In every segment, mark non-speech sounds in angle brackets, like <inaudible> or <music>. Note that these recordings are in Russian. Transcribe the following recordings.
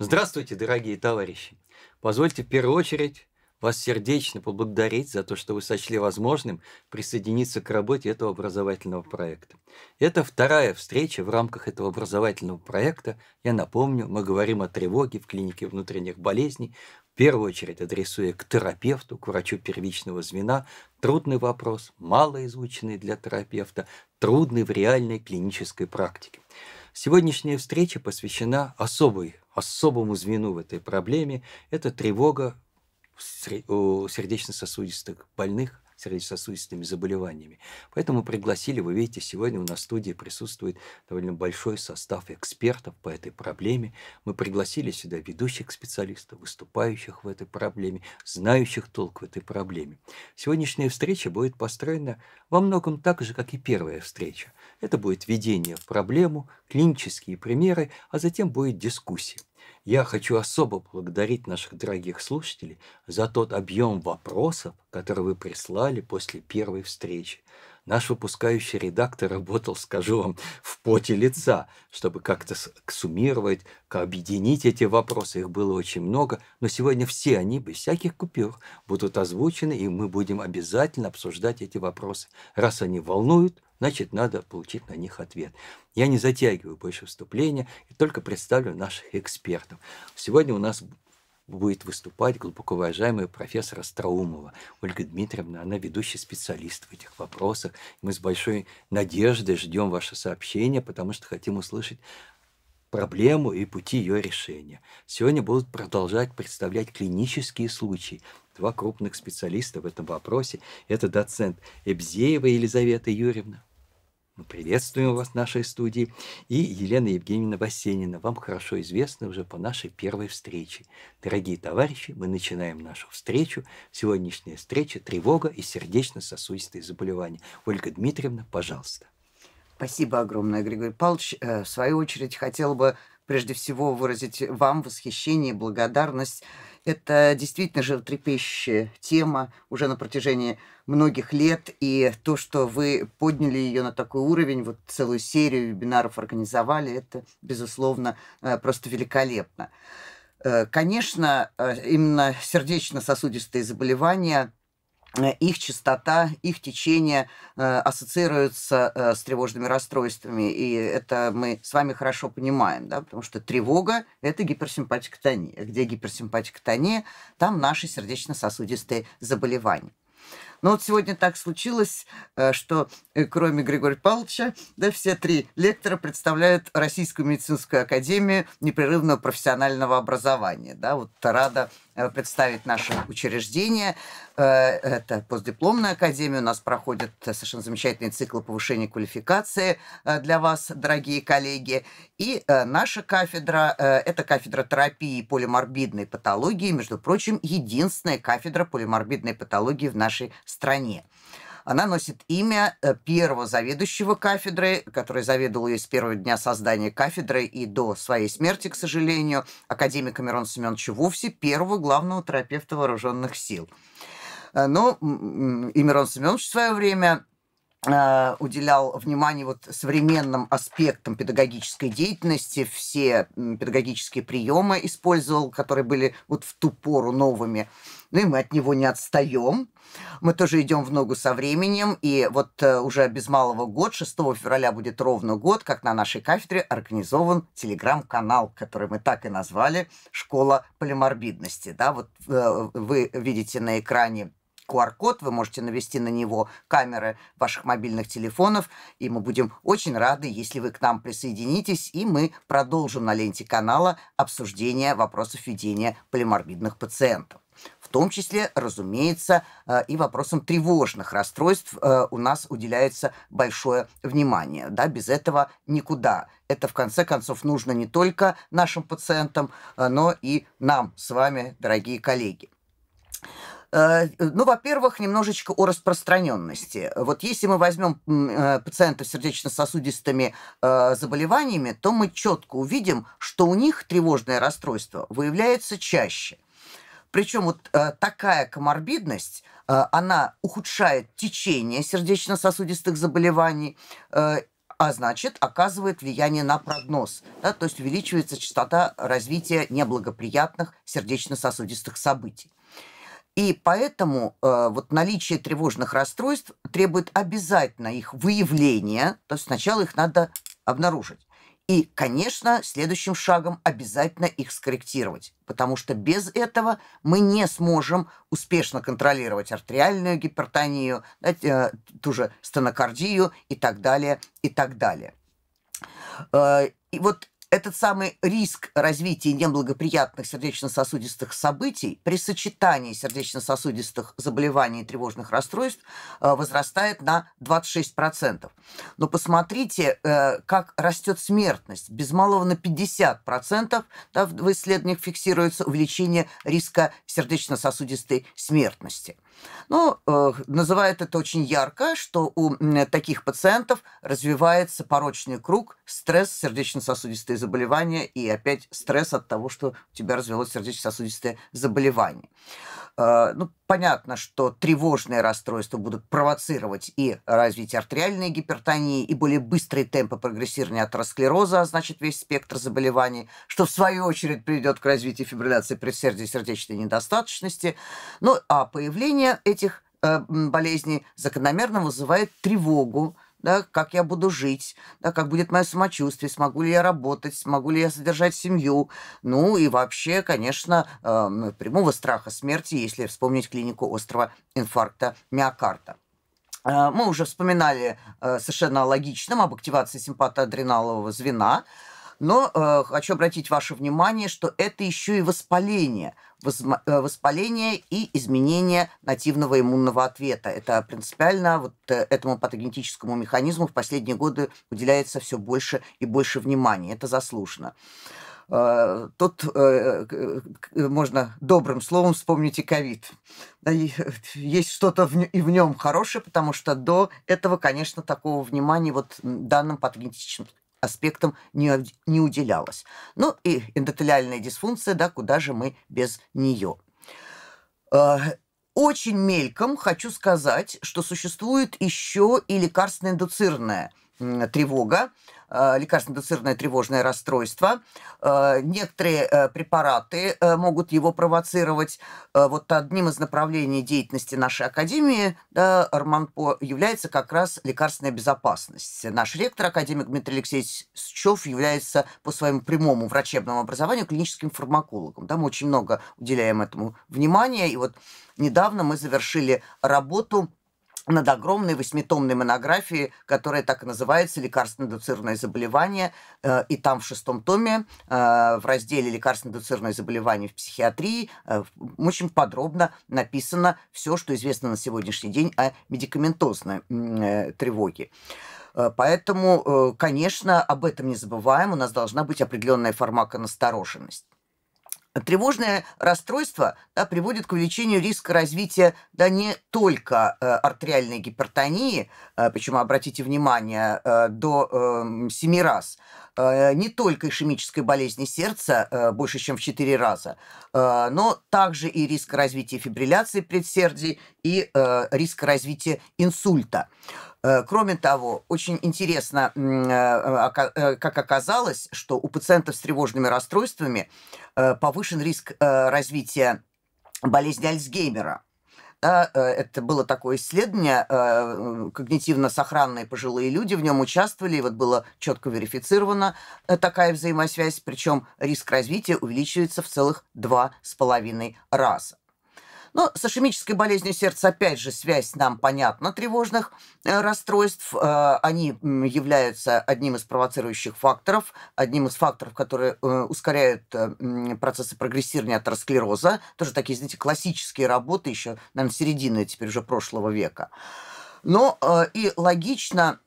Здравствуйте, дорогие товарищи! Позвольте в первую очередь вас сердечно поблагодарить за то, что вы сочли возможным присоединиться к работе этого образовательного проекта. Это вторая встреча в рамках этого образовательного проекта. Я напомню, мы говорим о тревоге в клинике внутренних болезней первую очередь адресуя к терапевту, к врачу первичного звена, трудный вопрос, малоизученный для терапевта, трудный в реальной клинической практике. Сегодняшняя встреча посвящена особой, особому звену в этой проблеме – это тревога у сердечно-сосудистых больных, сердечно-сосудистыми заболеваниями. Поэтому пригласили, вы видите, сегодня у нас в студии присутствует довольно большой состав экспертов по этой проблеме. Мы пригласили сюда ведущих специалистов, выступающих в этой проблеме, знающих толк в этой проблеме. Сегодняшняя встреча будет построена во многом так же, как и первая встреча. Это будет введение в проблему, клинические примеры, а затем будет дискуссия. Я хочу особо благодарить наших дорогих слушателей за тот объем вопросов, которые вы прислали после первой встречи. Наш выпускающий редактор работал, скажу вам, в поте лица, чтобы как-то суммировать, объединить эти вопросы. Их было очень много, но сегодня все они, без всяких купюр, будут озвучены, и мы будем обязательно обсуждать эти вопросы. Раз они волнуют, значит, надо получить на них ответ. Я не затягиваю больше вступления и только представлю наших экспертов. Сегодня у нас будет выступать глубоко уважаемая профессор Остроумова Ольга Дмитриевна. Она ведущий специалист в этих вопросах. Мы с большой надеждой ждем ваше сообщение, потому что хотим услышать проблему и пути ее решения. Сегодня будут продолжать представлять клинические случаи. Два крупных специалиста в этом вопросе – это доцент Эбзеева Елизавета Юрьевна, мы приветствуем вас в нашей студии. И Елена Евгеньевна Васенина, вам хорошо известна уже по нашей первой встрече. Дорогие товарищи, мы начинаем нашу встречу. Сегодняшняя встреча – тревога и сердечно-сосудистые заболевания. Ольга Дмитриевна, пожалуйста. Спасибо огромное, Григорий Павлович. Э, в свою очередь, хотел бы прежде всего выразить вам восхищение благодарность. Это действительно животрепещущая тема уже на протяжении многих лет, и то, что вы подняли ее на такой уровень, вот целую серию вебинаров организовали, это, безусловно, э, просто великолепно. Э, конечно, э, именно сердечно-сосудистые заболевания – Э, их частота, их течение э, ассоциируются э, с тревожными расстройствами. И это мы с вами хорошо понимаем, да, потому что тревога – это гиперсимпатикотония а Где гиперсимпатикотония там наши сердечно-сосудистые заболевания. Но ну, вот сегодня так случилось, э, что э, кроме Григория Павловича, да, все три лектора представляют Российскую медицинскую академию непрерывного профессионального образования. Да, вот Рада Э, представить наше учреждение. Э, это постдипломная академия. У нас проходит совершенно замечательный цикл повышения квалификации э, для вас, дорогие коллеги. И наша кафедра – это кафедра терапии полиморбидной патологии. Между прочим, единственная кафедра полиморбидной патологии в нашей стране. Она носит имя э, первого заведующего кафедры, который заведовал ее с первого дня создания кафедры и до своей смерти, к сожалению, академика Мирон Семеновича Вовсе, первого главного терапевта вооруженных сил. Э, Но ну, и Мирон Семенович в свое время Э, уделял внимание вот современным аспектам педагогической деятельности, все педагогические приемы использовал, которые были вот в ту пору новыми. Ну и мы от него не отстаем. Мы тоже идем в ногу со временем, и вот э, уже без малого год, 6 февраля будет ровно год, как на нашей кафедре организован телеграм-канал, который мы так и назвали «Школа полиморбидности». Да, вот э, вы видите на экране QR-код, вы можете навести на него камеры ваших мобильных телефонов, и мы будем очень рады, если вы к нам присоединитесь, и мы продолжим на ленте канала обсуждение вопросов ведения полиморбидных пациентов в том числе, разумеется, э, и вопросам тревожных расстройств э, у нас уделяется большое внимание. Да, без этого никуда. Это, в конце концов, нужно не только нашим пациентам, э, но и нам с вами, дорогие коллеги. Э, ну, во-первых, немножечко о распространенности. Вот если мы возьмем э, пациентов с сердечно-сосудистыми э, заболеваниями, то мы четко увидим, что у них тревожное расстройство выявляется чаще. Причем вот такая коморбидность, она ухудшает течение сердечно-сосудистых заболеваний, а значит, оказывает влияние на прогноз. Да, то есть увеличивается частота развития неблагоприятных сердечно-сосудистых событий. И поэтому э, вот наличие тревожных расстройств требует обязательно их выявления, то есть сначала их надо обнаружить. И, конечно, следующим шагом обязательно их скорректировать, потому что без этого мы не сможем успешно контролировать артериальную гипертонию, да, э, ту же стенокардию и так далее, и так далее. Э, и вот этот самый риск развития неблагоприятных сердечно-сосудистых событий при сочетании сердечно-сосудистых заболеваний и тревожных расстройств э, возрастает на 26%. Но посмотрите, э, как растет смертность. Без малого на 50% да, в исследованиях фиксируется увеличение риска сердечно-сосудистой смертности – ну э, называют это очень ярко, что у таких пациентов развивается порочный круг, стресс, сердечно-сосудистые заболевания и опять стресс от того, что у тебя развилось сердечно-сосудистое заболевание. Э, ну, понятно, что тревожные расстройства будут провоцировать и развитие артериальной гипертонии, и более быстрые темпы прогрессирования атеросклероза, а значит весь спектр заболеваний, что в свою очередь приведет к развитию фибрилляции предсердия сердечной недостаточности. Ну, а появление лечение этих э, болезней закономерно вызывает тревогу, да, как я буду жить, да, как будет мое самочувствие, смогу ли я работать, смогу ли я содержать семью. Ну и вообще, конечно, э, прямого страха смерти, если вспомнить клинику острого инфаркта миокарда. Э, мы уже вспоминали э, совершенно логичным об активации симпатоадреналового звена – но э, хочу обратить ваше внимание, что это еще и воспаление. Э, воспаление и изменение нативного иммунного ответа. Это принципиально вот э, этому патогенетическому механизму в последние годы уделяется все больше и больше внимания. Это заслуженно. Э, тут можно добрым словом вспомнить и ковид. есть что-то и в нем хорошее, потому что до этого, конечно, такого внимания вот данным патогенетическим аспектам не, не уделялось. Ну и эндотелиальная дисфункция, да, куда же мы без нее. А, очень мельком хочу сказать, что существует еще и лекарственно-индуцированная тревога, Э, лекарственно-индуцированное тревожное расстройство. Э, некоторые э, препараты могут его провоцировать. Вот одним из направлений деятельности нашей академии да, Арманпо является как раз лекарственная безопасность. Наш ректор, академик Дмитрий Алексеевич Счев, является по своему прямому врачебному образованию клиническим фармакологом. Да, мы очень много уделяем этому внимания. И вот недавно мы завершили работу над огромной восьмитомной монографией, которая так и называется «Лекарственно-индуцированное заболевание». Э, и там в шестом томе э, в разделе «Лекарственно-индуцированное заболевание в психиатрии» э, очень подробно написано все, что известно на сегодняшний день о медикаментозной тревоге. Поэтому, конечно, об этом не забываем. У нас должна быть определенная формака Тревожное расстройство да, приводит к увеличению риска развития да, не только э, артериальной гипертонии, э, причем, обратите внимание, э, до э, эм, 7 раз, э, не только ишемической болезни сердца э, больше, чем в 4 раза, э, но также и риска развития фибрилляции предсердий и э, риск развития инсульта. Э, кроме того, очень интересно, э, э, как оказалось, что у пациентов с тревожными расстройствами повышен риск развития болезни Альцгеймера – да, это было такое исследование, когнитивно-сохранные пожилые люди в нем участвовали, и вот было четко верифицирована такая взаимосвязь, причем риск развития увеличивается в целых два с половиной раза. Но ну, с ишемической болезнью сердца, опять же, связь нам понятна тревожных э, расстройств. Э, они являются одним из провоцирующих факторов, одним из факторов, которые э, ускоряют процессы прогрессирования атеросклероза. Тоже такие, знаете, классические работы еще, наверное, середины теперь уже прошлого века. Но и логично,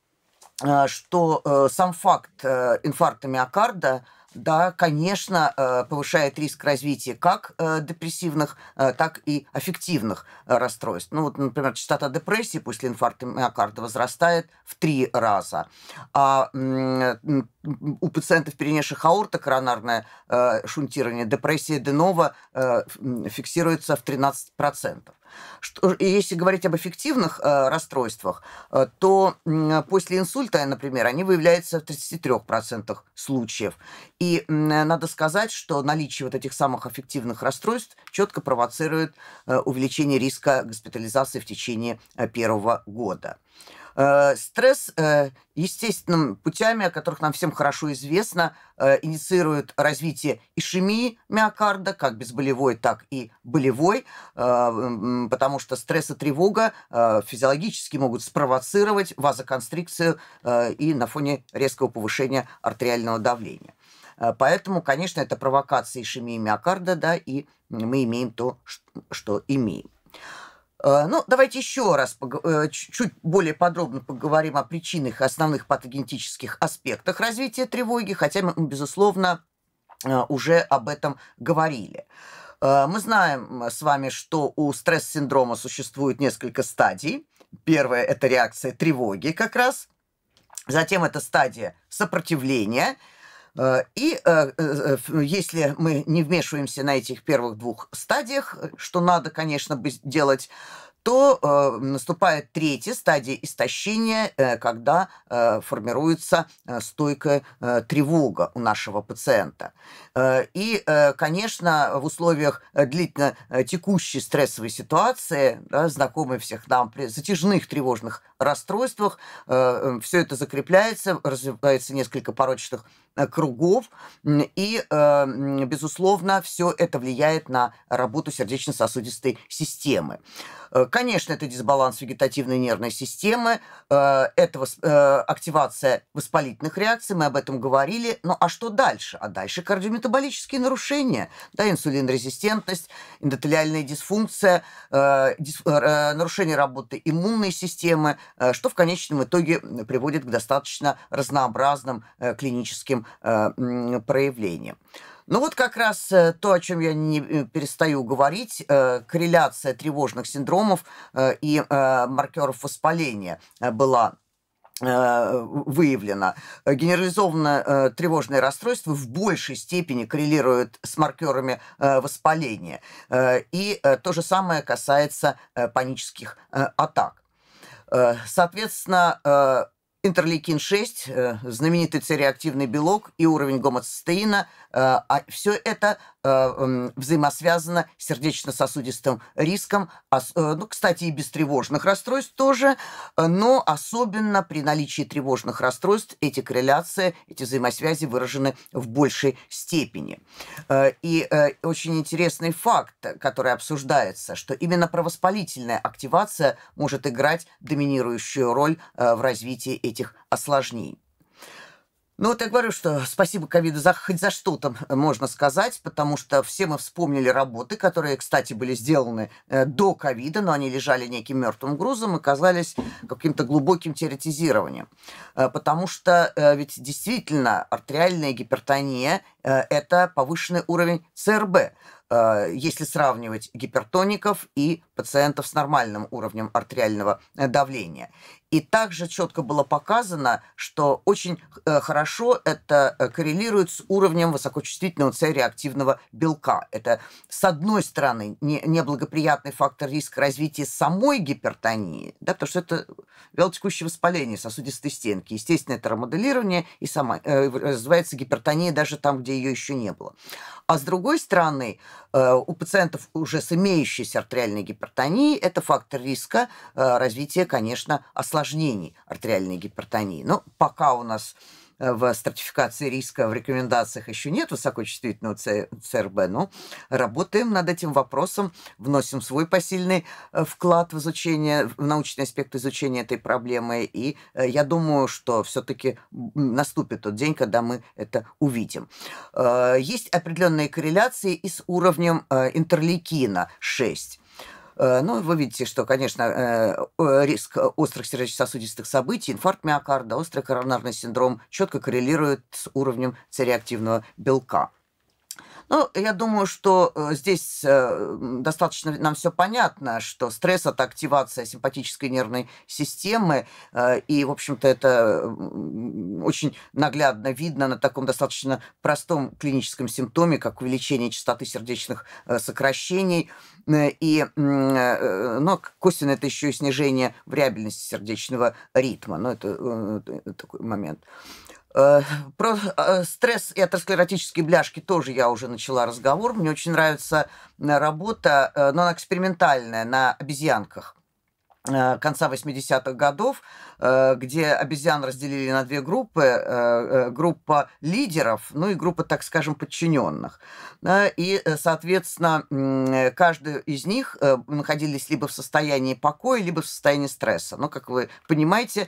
что сам факт инфаркта миокарда – да, конечно, э, повышает риск развития как э, депрессивных, э, так и аффективных расстройств. Ну, вот, например, частота депрессии после инфаркта миокарда возрастает в три раза. А у пациентов, перенесших аурто-коронарное шунтирование, депрессия денова фиксируется в 13%. Что, если говорить об эффективных э, расстройствах, э, то э, после инсульта, например, они выявляются в 33% случаев. И э, надо сказать, что наличие вот этих самых эффективных расстройств четко провоцирует э, увеличение риска госпитализации в течение э, первого года. Э, стресс э, естественными путями, о которых нам всем хорошо известно, э, инициирует развитие ишемии миокарда, как безболевой, так и болевой, э, потому что стресс и тревога физиологически могут спровоцировать вазоконстрикцию и на фоне резкого повышения артериального давления. Поэтому, конечно, это провокация ишемии миокарда, да, и мы имеем то, что имеем. Э, ну, давайте еще раз э, чуть более подробно поговорим о причинах, основных патогенетических аспектах развития тревоги, хотя мы, безусловно, э, уже об этом говорили. Мы знаем с вами, что у стресс-синдрома существует несколько стадий. Первая – это реакция тревоги как раз. Затем это стадия сопротивления – Э, и э, э, если мы не вмешиваемся на этих первых двух стадиях, что надо, конечно, делать, то э, наступает третья стадия истощения, э, когда э, формируется э, стойкая э, тревога у нашего пациента. Э, и, э, конечно, в условиях э, длительно э, текущей стрессовой ситуации, да, знакомой всех нам при затяжных тревожных расстройствах, э, все это закрепляется, развивается несколько порочных э, кругов, и, безусловно, все это влияет на работу сердечно-сосудистой системы. Э, конечно, это дисбаланс вегетативной нервной системы, э, это э, активация воспалительных реакций, мы об этом говорили. Ну а что дальше? А дальше кардиометаболические нарушения, да, инсулинрезистентность, эндотелиальная дисфункция, нарушение работы иммунной системы, что в конечном итоге приводит к достаточно разнообразным клиническим проявлениям. Ну вот как раз э, то, о чем я не э, перестаю говорить, э, корреляция тревожных синдромов и маркеров воспаления была выявлено. Генерализованное тревожное расстройство в большей степени коррелирует с маркерами воспаления. И то же самое касается панических атак. Соответственно, интерлейкин-6, э, знаменитый цереактивный белок и уровень гомоцистеина, э, а все это Э, эм, взаимосвязано с сердечно-сосудистым риском, а э, ну, кстати, и без тревожных расстройств тоже, э, но особенно при наличии тревожных расстройств эти корреляции, эти взаимосвязи выражены в большей степени. И очень интересный факт, который обсуждается, что именно провоспалительная активация может играть доминирующую роль в развитии этих осложнений. Ну, вот я говорю, что спасибо ковиду за, хоть за что-то э, можно сказать, потому что все мы вспомнили работы, которые, кстати, были сделаны э, до ковида, но они лежали неким мертвым грузом и казались каким-то глубоким теоретизированием. Э, потому что ведь действительно артериальная гипертония – это повышенный уровень ЦРБ если сравнивать гипертоников и пациентов с нормальным уровнем артериального давления. И также четко было показано, что очень э, хорошо это э, коррелирует с уровнем высокочувствительного С-реактивного белка. Это, с одной стороны, неблагоприятный фактор риска развития самой гипертонии, да, потому что это вялотекущее воспаление сосудистой стенки. Естественно, это ремоделирование, и сама, э, развивается гипертония даже там, где ее еще не было. А с другой стороны, э, у пациентов уже с имеющейся артериальной гипертонией это фактор риска развития, конечно, осложнения осложнений артериальной гипертонии. Но пока у нас э, в стратификации риска в рекомендациях еще нет высокочувствительного ЦРБ, но работаем над этим вопросом, вносим свой посильный э, вклад в изучение, в научный аспект изучения этой проблемы, и э, я думаю, что все-таки наступит тот день, когда мы это увидим. Есть определенные корреляции и с уровнем интерлейкина 6. Э, ну, вы видите, что, конечно, э, риск острых сердечно-сосудистых событий, инфаркт миокарда, острый коронарный синдром четко коррелирует с уровнем цереактивного белка. Ну, я думаю, что э, здесь э, достаточно нам все понятно, что стресс – это активация симпатической нервной системы, э, и, в общем-то, это очень наглядно видно на таком достаточно простом клиническом симптоме, как увеличение частоты сердечных сокращений, и, но косвенно это еще и снижение вариабельности сердечного ритма, но это такой момент. Э, про э, стресс и атеросклеротические бляшки тоже я уже начала разговор. Мне очень нравится э, работа, но она экспериментальная, на обезьянках. Э, конца 80-х годов, э, где обезьян разделили на две группы, э, группа лидеров, ну и группа, так скажем, подчиненных. И, соответственно, каждый из них находились либо в состоянии покоя, либо в состоянии стресса. Но, ну, как вы понимаете,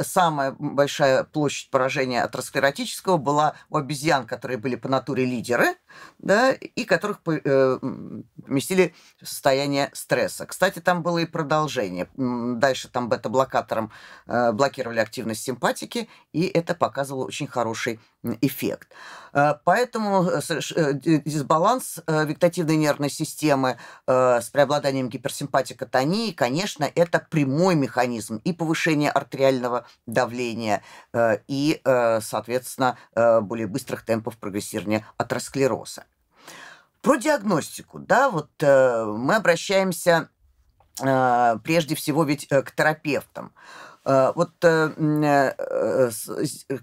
самая большая площадь поражения атеросклеротического была у обезьян, которые были по натуре лидеры, да, и которых поместили в состояние стресса. Кстати, там было и продолжение Дальше там бета-блокатором э, блокировали активность симпатики, и это показывало очень хороший эффект. Э, поэтому э, дисбаланс вегетативной нервной системы с преобладанием гиперсимпатикотонии, конечно, это прямой механизм и повышение артериального давления, и, соответственно, более быстрых темпов прогрессирования атеросклероза. Про диагностику, да, вот э, мы обращаемся а, прежде всего ведь э, к терапевтам. А, вот э, э,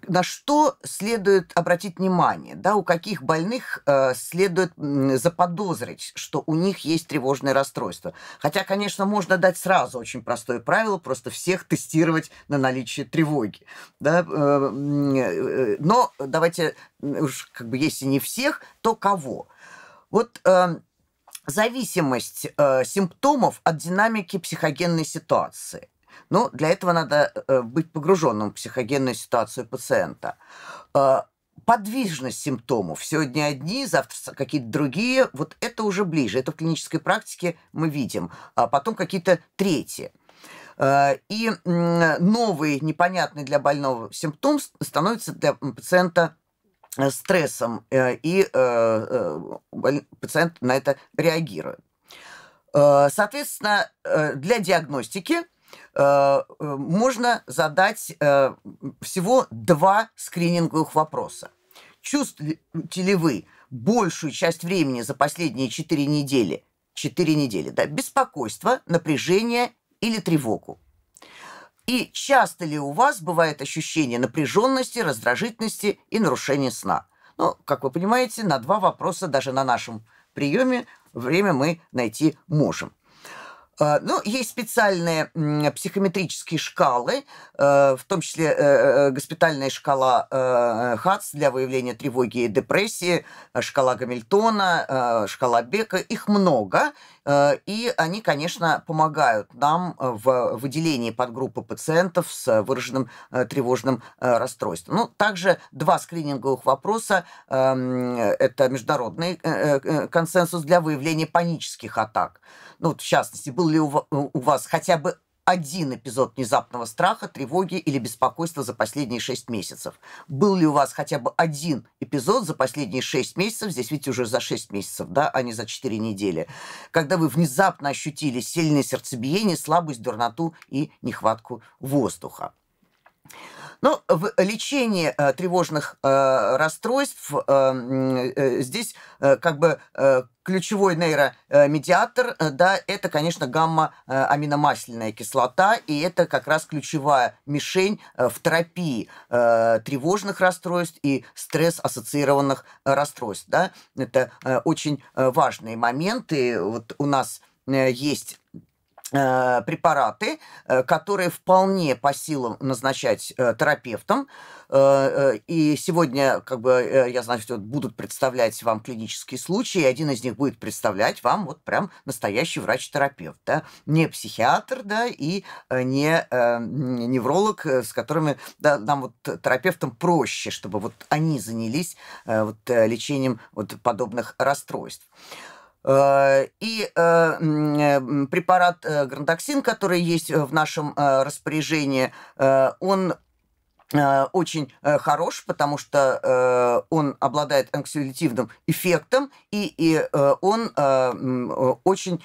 на что следует обратить внимание, да, у каких больных следует заподозрить, что у них есть тревожное расстройство. Хотя, конечно, можно дать сразу очень простое правило, просто всех тестировать на наличие тревоги. Да? Но давайте, уж как бы если не всех, то кого? Вот зависимость э, симптомов от динамики психогенной ситуации. Ну, для этого надо э, быть погруженным в психогенную ситуацию пациента. Э, подвижность симптомов. Сегодня одни, завтра какие-то другие. Вот это уже ближе. Это в клинической практике мы видим. А потом какие-то третьи. Э, и новый непонятный для больного симптом становится для пациента Э, стрессом, э, и э, пациент на это реагирует. Соответственно, для диагностики можно задать всего два скрининговых вопроса. Чувствуете ли вы большую часть времени за последние 4 недели, 4 недели, да, беспокойство, напряжение или тревогу? И часто ли у вас бывает ощущение напряженности, раздражительности и нарушения сна? Ну, как вы понимаете, на два вопроса даже на нашем приеме время мы найти можем. А, ну, есть специальные психометрические шкалы, э, в том числе э, э, госпитальная шкала ХАЦ для выявления тревоги и депрессии, шкала Гамильтона, шкала Бека. Их много, Э, и они, конечно, помогают нам э, в выделении подгруппы пациентов с э, выраженным тревожным расстройством. Ну, также два скрининговых вопроса. Эм, это международный консенсус для выявления панических атак. Ну, в частности, был ли у вас хотя бы один эпизод внезапного страха, тревоги или беспокойства за последние 6 месяцев. Был ли у вас хотя бы один эпизод за последние 6 месяцев, здесь видите уже за 6 месяцев, да, а не за 4 недели, когда вы внезапно ощутили сильное сердцебиение, слабость, дурноту и нехватку воздуха. Но ну, в лечении э, тревожных э, расстройств э, здесь как бы ключевой нейромедиатор, да, это, конечно, гамма-аминомасляная кислота, и это как раз ключевая мишень в терапии тревожных расстройств и стресс-ассоциированных расстройств, да. Это очень важные моменты. Вот у нас есть Э, препараты, э, которые вполне по силам назначать э, терапевтам. И сегодня, как бы, я знаю, что будут представлять вам клинические случаи, и один из них будет представлять вам вот прям настоящий врач-терапевт, да? не психиатр, да, и не невролог, с которыми да, нам вот терапевтам проще, чтобы вот они занялись вот лечением вот подобных расстройств. Э, и э, э, препарат грандоксин, который есть в нашем распоряжении, он Э, очень э, хорош, потому что э, он обладает анксиолитивным эффектом, и, и он очень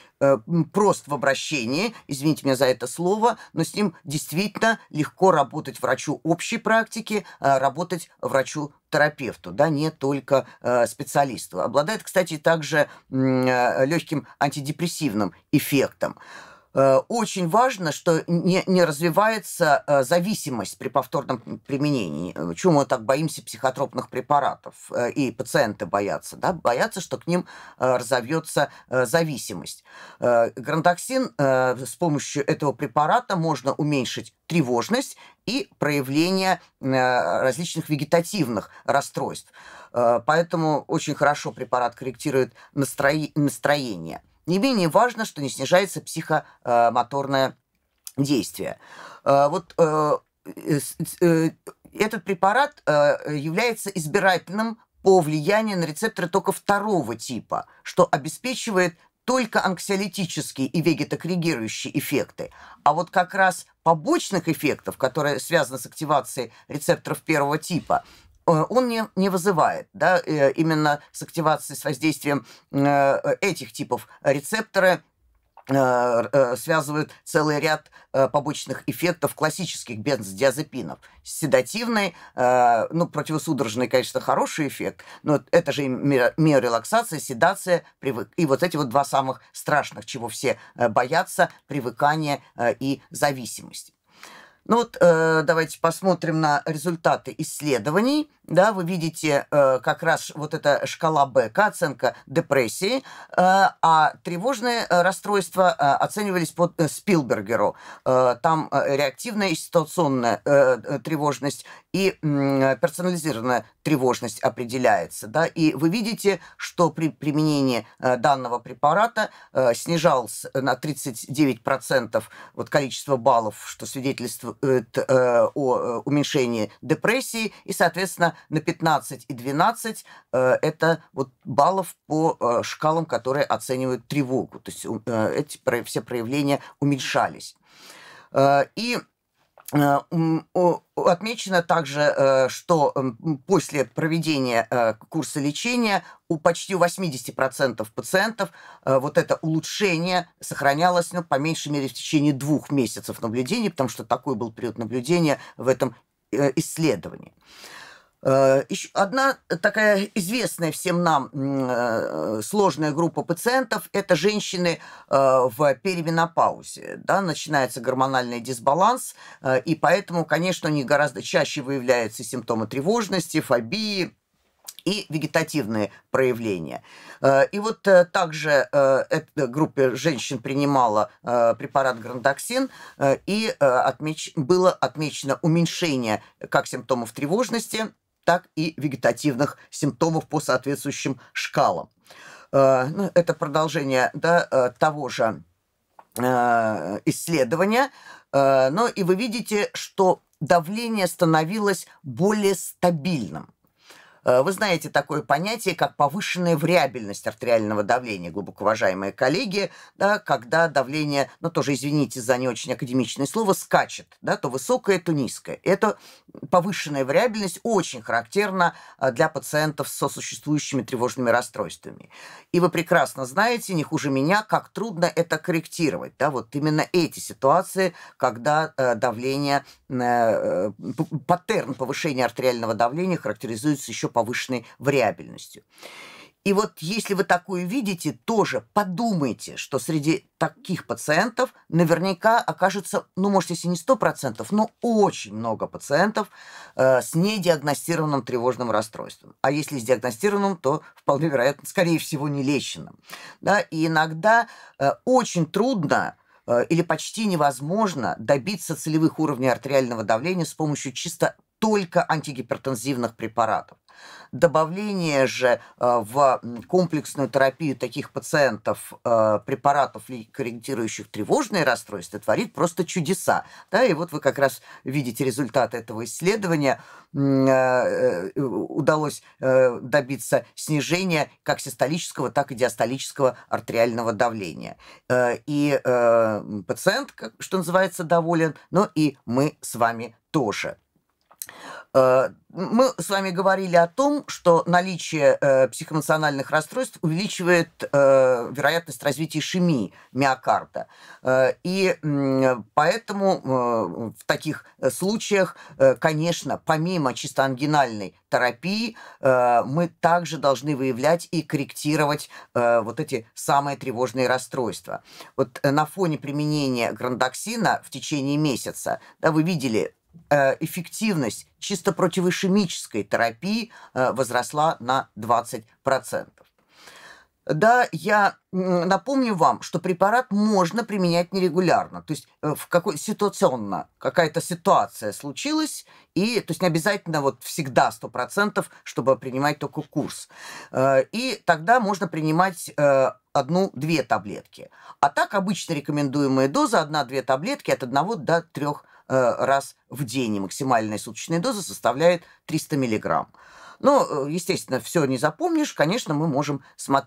прост в обращении, извините меня за это слово, но с ним действительно легко работать врачу общей практики, работать врачу терапевту, да, не только э, специалисту. Обладает, кстати, также э, легким антидепрессивным эффектом. Э, Э, очень важно, что не, не развивается э, зависимость при повторном применении. Почему э, мы так боимся психотропных препаратов? И пациенты боятся, да? Боятся, что к ним разовьется зависимость. Грандоксин с помощью этого препарата можно уменьшить тревожность и проявление различных вегетативных расстройств. Поэтому очень хорошо препарат корректирует настроение. Не менее важно, что не снижается психомоторное действие. Э, вот э, э, этот препарат является избирательным по влиянию на рецепторы только второго типа, что обеспечивает только анксиолитические и вегетокригирующие эффекты. А вот как раз побочных эффектов, которые связаны с активацией рецепторов первого типа, Э, он не, не вызывает да, э, именно с активацией, с воздействием э, этих типов рецепторы связывают целый ряд побочных эффектов классических бензодиазепинов. Седативный, ну, противосудорожный, конечно, хороший эффект, но это же миорелаксация, седация, привык... и вот эти вот два самых страшных, чего все боятся, привыкание и зависимость. Ну вот э, давайте посмотрим на результаты исследований. Да, вы видите э, как раз вот эта шкала бк оценка депрессии, э, а тревожные э, расстройства э, оценивались под э, Спилбергеру. Э, там э, реактивная и ситуационная э, э тревожность и э, персонализированная тревожность определяется. Да, и вы видите, что при применении э, данного препарата э, снижалось на 39% вот количество баллов, что свидетельствует Э, э, о э, уменьшении депрессии, и, соответственно, на 15 и 12 это вот баллов по шкалам, которые оценивают тревогу. То есть эти все проявления уменьшались. И Э, отмечено также, э, что э, после проведения курса лечения у почти 80% пациентов вот это улучшение сохранялось, ну, по меньшей мере, в течение двух месяцев наблюдения, потому что такой был период наблюдения в этом исследовании. Э, Еще одна такая известная всем нам э, сложная группа пациентов – это женщины э, в переменопаузе. Да, начинается гормональный дисбаланс, и поэтому, конечно, у них гораздо чаще выявляются симптомы тревожности, фобии, и вегетативные проявления. И вот также эта группа женщин принимала препарат грандоксин, и отмеч... было отмечено уменьшение как симптомов тревожности – так и вегетативных симптомов по соответствующим шкалам. Э, ну, это продолжение да, э, того же э, исследования. Но ну, и вы видите, что давление становилось более стабильным. Э, вы знаете такое понятие, как повышенная вариабельность артериального давления, глубоко уважаемые коллеги, да, когда давление, ну тоже извините за не очень академичное слово, скачет, да, то высокое, то низкое. Это повышенная вариабельность очень характерна э, для пациентов со существующими тревожными расстройствами. И вы прекрасно знаете, не хуже меня, как трудно это корректировать. Да, вот именно эти ситуации, когда э, давление, паттерн повышения артериального давления характеризуется еще повышенной вариабельностью. И вот если вы такую видите, тоже подумайте, что среди таких пациентов наверняка окажется, ну, может, если не 100%, но очень много пациентов э, с недиагностированным тревожным расстройством. А если с диагностированным, то вполне вероятно, скорее всего, не леченным. Да? И иногда э, очень трудно э, или почти невозможно добиться целевых уровней артериального давления с помощью чисто только антигипертензивных препаратов. Добавление же э, в комплексную терапию таких пациентов э, препаратов, корректирующих тревожные расстройства, творит просто чудеса. Да, и вот вы как раз видите результаты этого исследования. Э, удалось добиться снижения как систолического, так и диастолического артериального давления. И пациент, что называется, доволен, но и мы с вами тоже. Э, мы с вами говорили о том, что наличие э, психоэмоциональных расстройств увеличивает э, вероятность развития ишемии миокарда. И поэтому в таких случаях, конечно, помимо чисто ангинальной терапии, мы также должны выявлять и корректировать вот эти самые тревожные расстройства. Вот на фоне применения грандоксина в течение месяца, да, вы видели Э, эффективность чисто противоишемической терапии э, возросла на 20%. Да, я напомню вам, что препарат можно применять нерегулярно, то есть э, в какой ситуационно какая-то ситуация случилась, и то есть не обязательно вот всегда 100%, чтобы принимать только курс. И тогда можно принимать одну-две таблетки. А так обычно рекомендуемая доза 1-2 таблетки от 1 до 3 Э, раз в день, и максимальная суточная доза составляет 300 миллиграмм. Но, э, естественно, все не запомнишь. Конечно, мы можем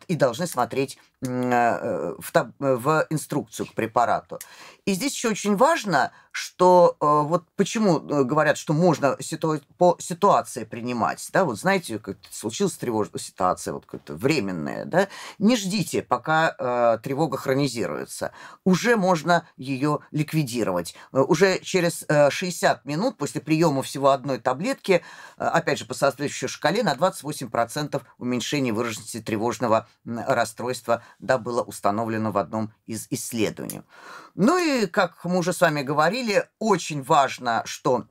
и должны смотреть э, в, в инструкцию к препарату. И здесь еще очень важно что э, вот почему э, говорят, что можно ситу... по ситуации принимать, да, вот знаете, как случилась тревожная ситуация, вот как-то временная, да, не ждите, пока э, тревога хронизируется, уже можно ее ликвидировать, э, уже через э, 60 минут после приема всего одной таблетки, э, опять же, по соответствующей шкале на 28% уменьшение выраженности тревожного расстройства, да, было установлено в одном из исследований. Ну и, как мы уже с вами говорили, фамилия. Очень важно, что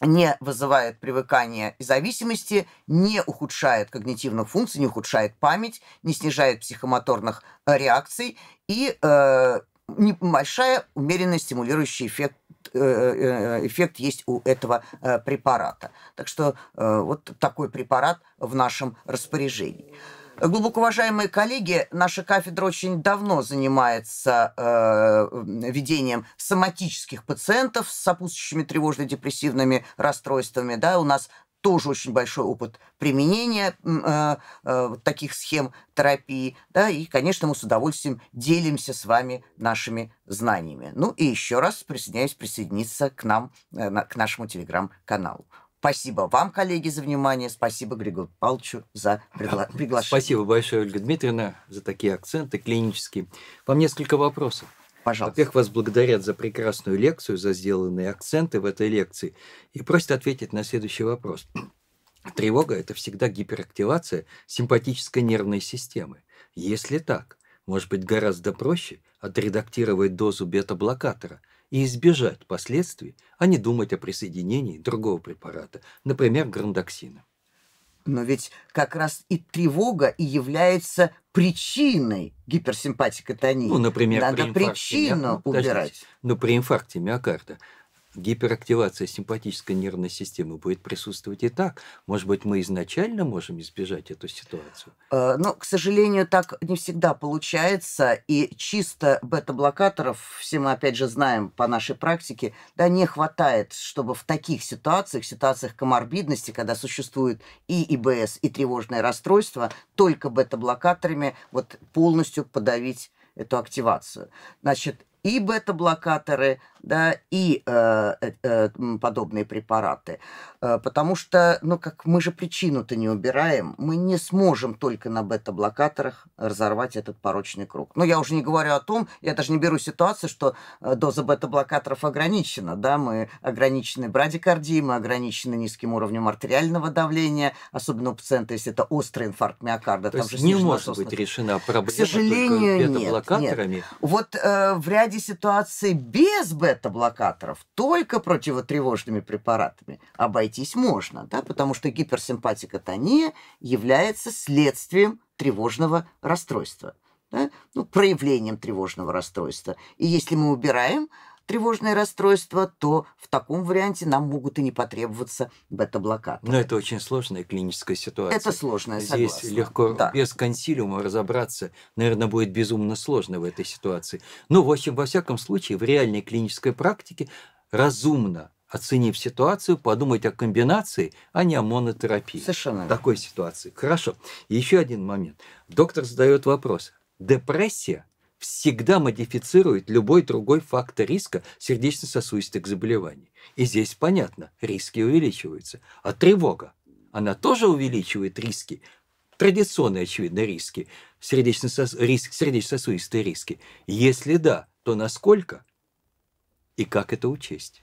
не вызывает привыкания и зависимости, не ухудшает когнитивных функций, не ухудшает память, не снижает психомоторных э, реакций и э, небольшая умеренно стимулирующий эффект э, э, эффект есть у этого препарата. Так что вот такой препарат в нашем распоряжении. Глубоко уважаемые коллеги, наша кафедра очень давно занимается э, ведением соматических пациентов с сопутствующими тревожно-депрессивными расстройствами. Да, у нас тоже очень большой опыт применения э, э, таких схем терапии. Да, и, конечно, мы с удовольствием делимся с вами нашими знаниями. Ну и еще раз присоединяюсь присоединиться к нам, э, на, к нашему телеграм-каналу. Спасибо вам, коллеги, за внимание. Спасибо Григорию Павловичу за пригла- приглашение. Спасибо большое, Ольга Дмитриевна, за такие акценты клинические. Вам несколько вопросов. Пожалуйста. Во-первых, вас благодарят за прекрасную лекцию, за сделанные акценты в этой лекции и просят ответить на следующий вопрос. <clears throat> Тревога – это всегда гиперактивация симпатической нервной системы. Если так, может быть гораздо проще отредактировать дозу бета-блокатора – и избежать последствий, а не думать о присоединении другого препарата, например, грандоксина. Но ведь как раз и тревога и является причиной гиперсимпатикотонии. Ну, например, Надо при причину миокарда, ну, убирать. Но ну, при инфаркте миокарда гиперактивация симпатической нервной системы будет присутствовать и так. Может быть, мы изначально можем избежать эту ситуацию? Э, Но, ну, к сожалению, так не всегда получается. И чисто бета-блокаторов, все мы опять же знаем по нашей практике, да, не хватает, чтобы в таких ситуациях, ситуациях коморбидности, когда существует и ИБС, и тревожное расстройство, только бета-блокаторами вот полностью подавить эту активацию. Значит, и бета-блокаторы – да, и э, э, э подобные препараты. Э, потому что, ну, как мы же причину-то не убираем, мы не сможем только на бета-блокаторах разорвать этот порочный круг. Но я уже не говорю о том, я даже не беру ситуацию, что э, доза бета-блокаторов ограничена, да, мы ограничены брадикардией, мы ограничены низким уровнем артериального давления, особенно у пациента, если это острый инфаркт миокарда. То там есть же не может сосна. быть решена проблема К сожалению, только бета-блокаторами? Нет, нет. Вот э, в ряде ситуаций без бета бета-блокаторов только противотревожными препаратами обойтись можно, да, потому что гиперсимпатикотония является следствием тревожного расстройства, да, ну, проявлением тревожного расстройства. И если мы убираем тревожное расстройство, то в таком варианте нам могут и не потребоваться бета-блокаторы. Но это очень сложная клиническая ситуация. Это сложная, согласна. Здесь легко да. без консилиума разобраться, наверное, будет безумно сложно в этой ситуации. Но, ну, в общем, во всяком случае, в реальной клинической практике разумно оценив ситуацию, подумать о комбинации, а не о монотерапии. Совершенно. В такой ситуации. Хорошо. Еще один момент. Доктор задает вопрос. Депрессия всегда модифицирует любой другой фактор риска сердечно-сосудистых заболеваний. И здесь понятно, риски увеличиваются. А тревога, она тоже увеличивает риски, традиционные, очевидно, риски, сердечно сосудистые риски. Если да, то насколько и как это учесть?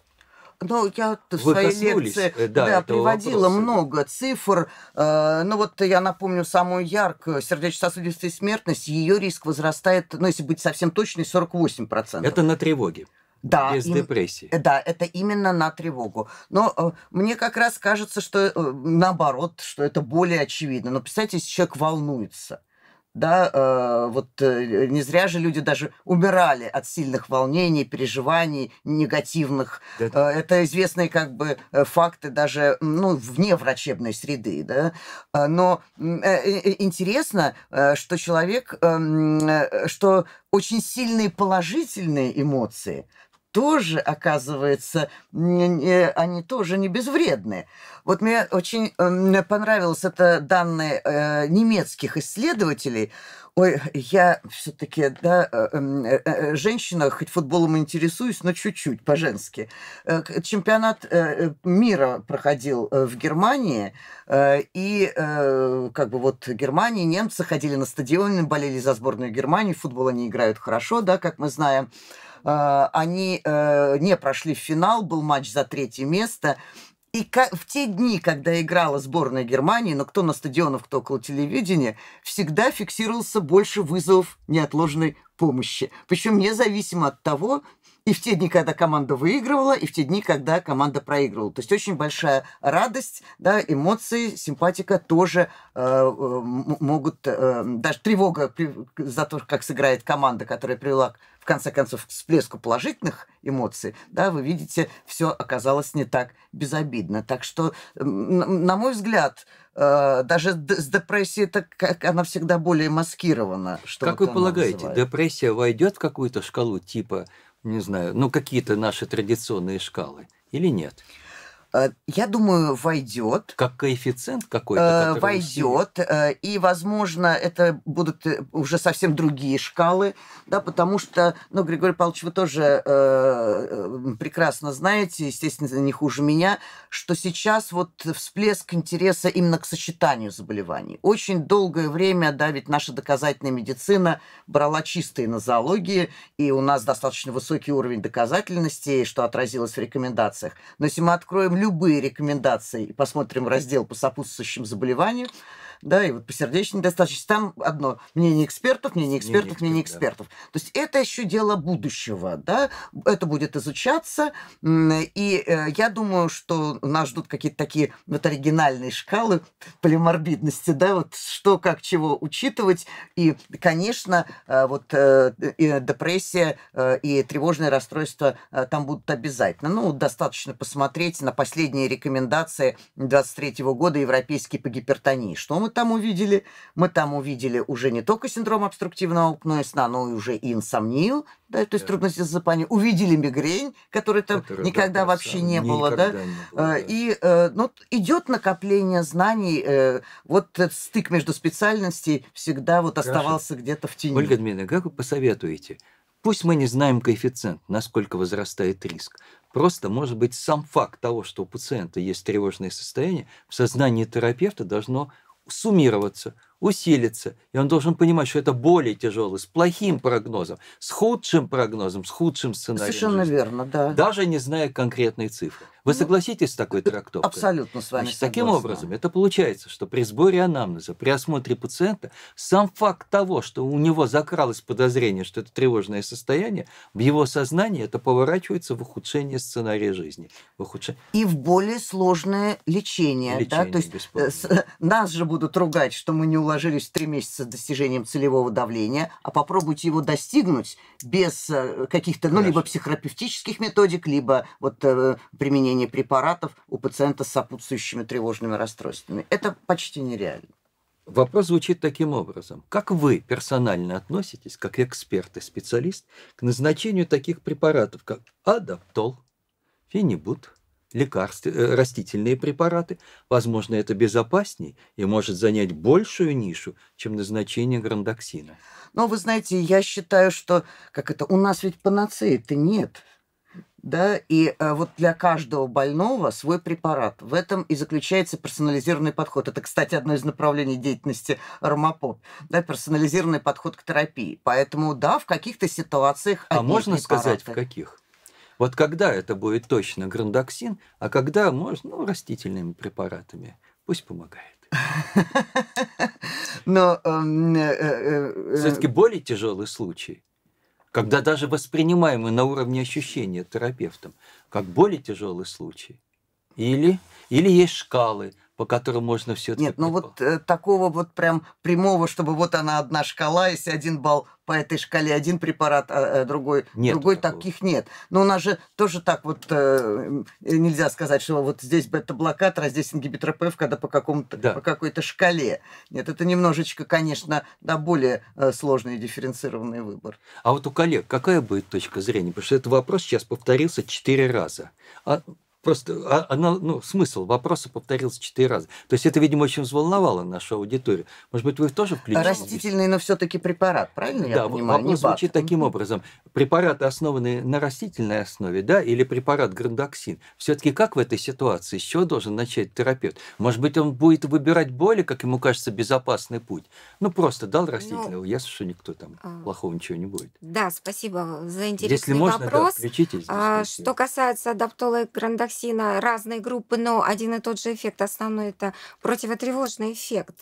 Ну, я в своей лекции э, да, да, приводила вопроса. много цифр. Э, ну, вот я напомню самую яркую сердечно-сосудистая смертность. Ее риск возрастает, ну, если быть совсем точной, 48%. Это на тревоге. Да, без им, депрессии. Э, да, это именно на тревогу. Но э, мне как раз кажется, что э, наоборот, что это более очевидно. Но представьте, если человек волнуется, да, э, вот э, не зря же люди даже умирали от сильных волнений, переживаний негативных. Да. Э, это известные как бы э, факты даже, ну, вне врачебной среды, да. Э, но э, э, интересно, э, что человек, эм, э, что очень сильные положительные эмоции тоже, оказывается, они тоже не безвредны. Вот мне очень э, понравилось это данные э, немецких исследователей. Ой, я все-таки, да, э, эм, женщина, хоть футболом интересуюсь, но чуть-чуть, по-женски. Чемпионат мира проходил в Германии, и как бы вот Германии, немцы ходили на стадионы, болели за сборную Германии, футбол они играют хорошо, да, как мы знаем. Э, они э, не прошли в финал, был матч за третье место. И в те дни, когда играла сборная Германии, но кто на стадионах, кто около телевидения, всегда фиксировался больше вызовов неотложной помощи. Причем независимо от того, и в те дни, когда команда выигрывала, и в те дни, когда команда проигрывала. То есть очень большая радость, да, эмоции, симпатика тоже э, э могут, э, даже тревога за то, как сыграет команда, которая привела в конце концов к всплеску положительных эмоций, да, вы видите, все оказалось не так безобидно. Так что, на мой взгляд, э, даже с депрессией это как она всегда более маскирована. Что как вы полагаете, депрессия войдет в какую-то шкалу типа не знаю, ну какие-то наши традиционные шкалы или нет? Э, я думаю, войдет. Как коэффициент какой-то? Э, войдет. Э, и, возможно, это будут уже совсем другие шкалы, да, потому что, ну, Григорий Павлович, вы тоже э, прекрасно знаете, естественно, не хуже меня, что сейчас вот всплеск интереса именно к сочетанию заболеваний. Очень долгое время, да, ведь наша доказательная медицина брала чистые нозологии, и у нас достаточно высокий уровень доказательности, что отразилось в рекомендациях. Но если мы откроем любые рекомендации и посмотрим раздел по сопутствующим заболеваниям, да, и вот по сердечной недостаточности. Там одно мнение экспертов, мнение экспертов, мнение, мнение экспертов. Да. То есть это еще дело будущего, да, это будет изучаться, и э, я думаю, что нас ждут какие-то такие вот оригинальные шкалы полиморбидности, да, вот что, как, чего учитывать, и, конечно, э, вот э, и депрессия и тревожные расстройства там будут обязательно. Ну, достаточно посмотреть на последние рекомендации 23 года Европейский по гипертонии, что мы мы там увидели. Мы там увидели уже не только синдром обструктивного окна сна, но и уже инсомнию, да, то есть да. трудности с засыпанием. Увидели мигрень, которой там Которая, никогда да, вообще не было, да? не было, э, И э, ну, идет накопление знаний. Э, вот стык между специальностей всегда вот Хорошо. оставался где-то в тени. Ольга Дмитриевна, как вы посоветуете? Пусть мы не знаем коэффициент, насколько возрастает риск. Просто, может быть, сам факт того, что у пациента есть тревожное состояние, в сознании терапевта должно суммироваться усилится. И он должен понимать, что это более тяжелый, с плохим прогнозом, с худшим прогнозом, с худшим сценарием. Совершенно жизни. верно, да. Даже не зная конкретной цифры. Вы ну, согласитесь с такой трактовкой? Абсолютно с вами Значит, Таким образом, это получается, что при сборе анамнеза, при осмотре пациента, сам факт того, что у него закралось подозрение, что это тревожное состояние, в его сознании это поворачивается в ухудшение сценария жизни. В ухудшение... И в более сложное лечение. лечение да? То есть э, <laughs> нас же будут ругать, что мы не уложились в три месяца с достижением целевого давления, а попробуйте его достигнуть без э, каких-то, ну, либо психотерапевтических методик, либо вот э, применения препаратов у пациента с сопутствующими тревожными расстройствами. Это почти нереально. Вопрос звучит таким образом. Как вы персонально относитесь, как эксперт и специалист, к назначению таких препаратов, как адаптол, фенибут, лекарств, э, растительные препараты. Возможно, это безопаснее и может занять большую нишу, чем назначение грандоксина. Но вы знаете, я считаю, что как это у нас ведь панацеи-то нет. Да, и э, вот для каждого больного свой препарат. В этом и заключается персонализированный подход. Это, кстати, одно из направлений деятельности Ромапоп. Да, персонализированный подход к терапии. Поэтому, да, в каких-то ситуациях... А можно препараты. сказать, в каких? Вот когда это будет точно грандоксин, а когда можно ну, растительными препаратами. Пусть помогает. Но эм, э, э, э, все-таки более тяжелый случай, когда даже воспринимаемый на уровне ощущения терапевтом, как более тяжелый случай. Или, или есть шкалы, по которым можно все Нет, ну вот э, такого вот прям прямого, чтобы вот она одна шкала, если один балл по этой шкале, один препарат, а, а другой, нет другой таких нет. Но у нас же тоже так вот э, э нельзя сказать, что вот здесь бета-блокатор, а здесь ингибитор ПФ, когда по, какому-то, да. по какой-то шкале. Нет, это немножечко, конечно, да, более э, сложный и дифференцированный выбор. А вот у коллег какая будет точка зрения? Потому что этот вопрос сейчас повторился четыре раза. А Просто а, она, ну, смысл вопроса повторился четыре раза. То есть это, видимо, очень взволновало нашу аудиторию. Может быть, вы их тоже включили? Растительный, но все-таки препарат, правильно да, я понимаю? Да, вопрос звучит таким образом. Препараты, основанные на растительной основе, да, или препарат грандоксин, все-таки как в этой ситуации, с чего должен начать терапевт? Может быть, он будет выбирать более, как ему кажется, безопасный путь? Ну, просто дал ну, растительного, ну, ясно, что никто там а... плохого ничего не будет. Да, спасибо за интересный Если можно, вопрос. Да, включитесь. А, что касается адаптолога грандоксина, ципрофлоксина разные группы, но один и тот же эффект, основной это противотревожный эффект.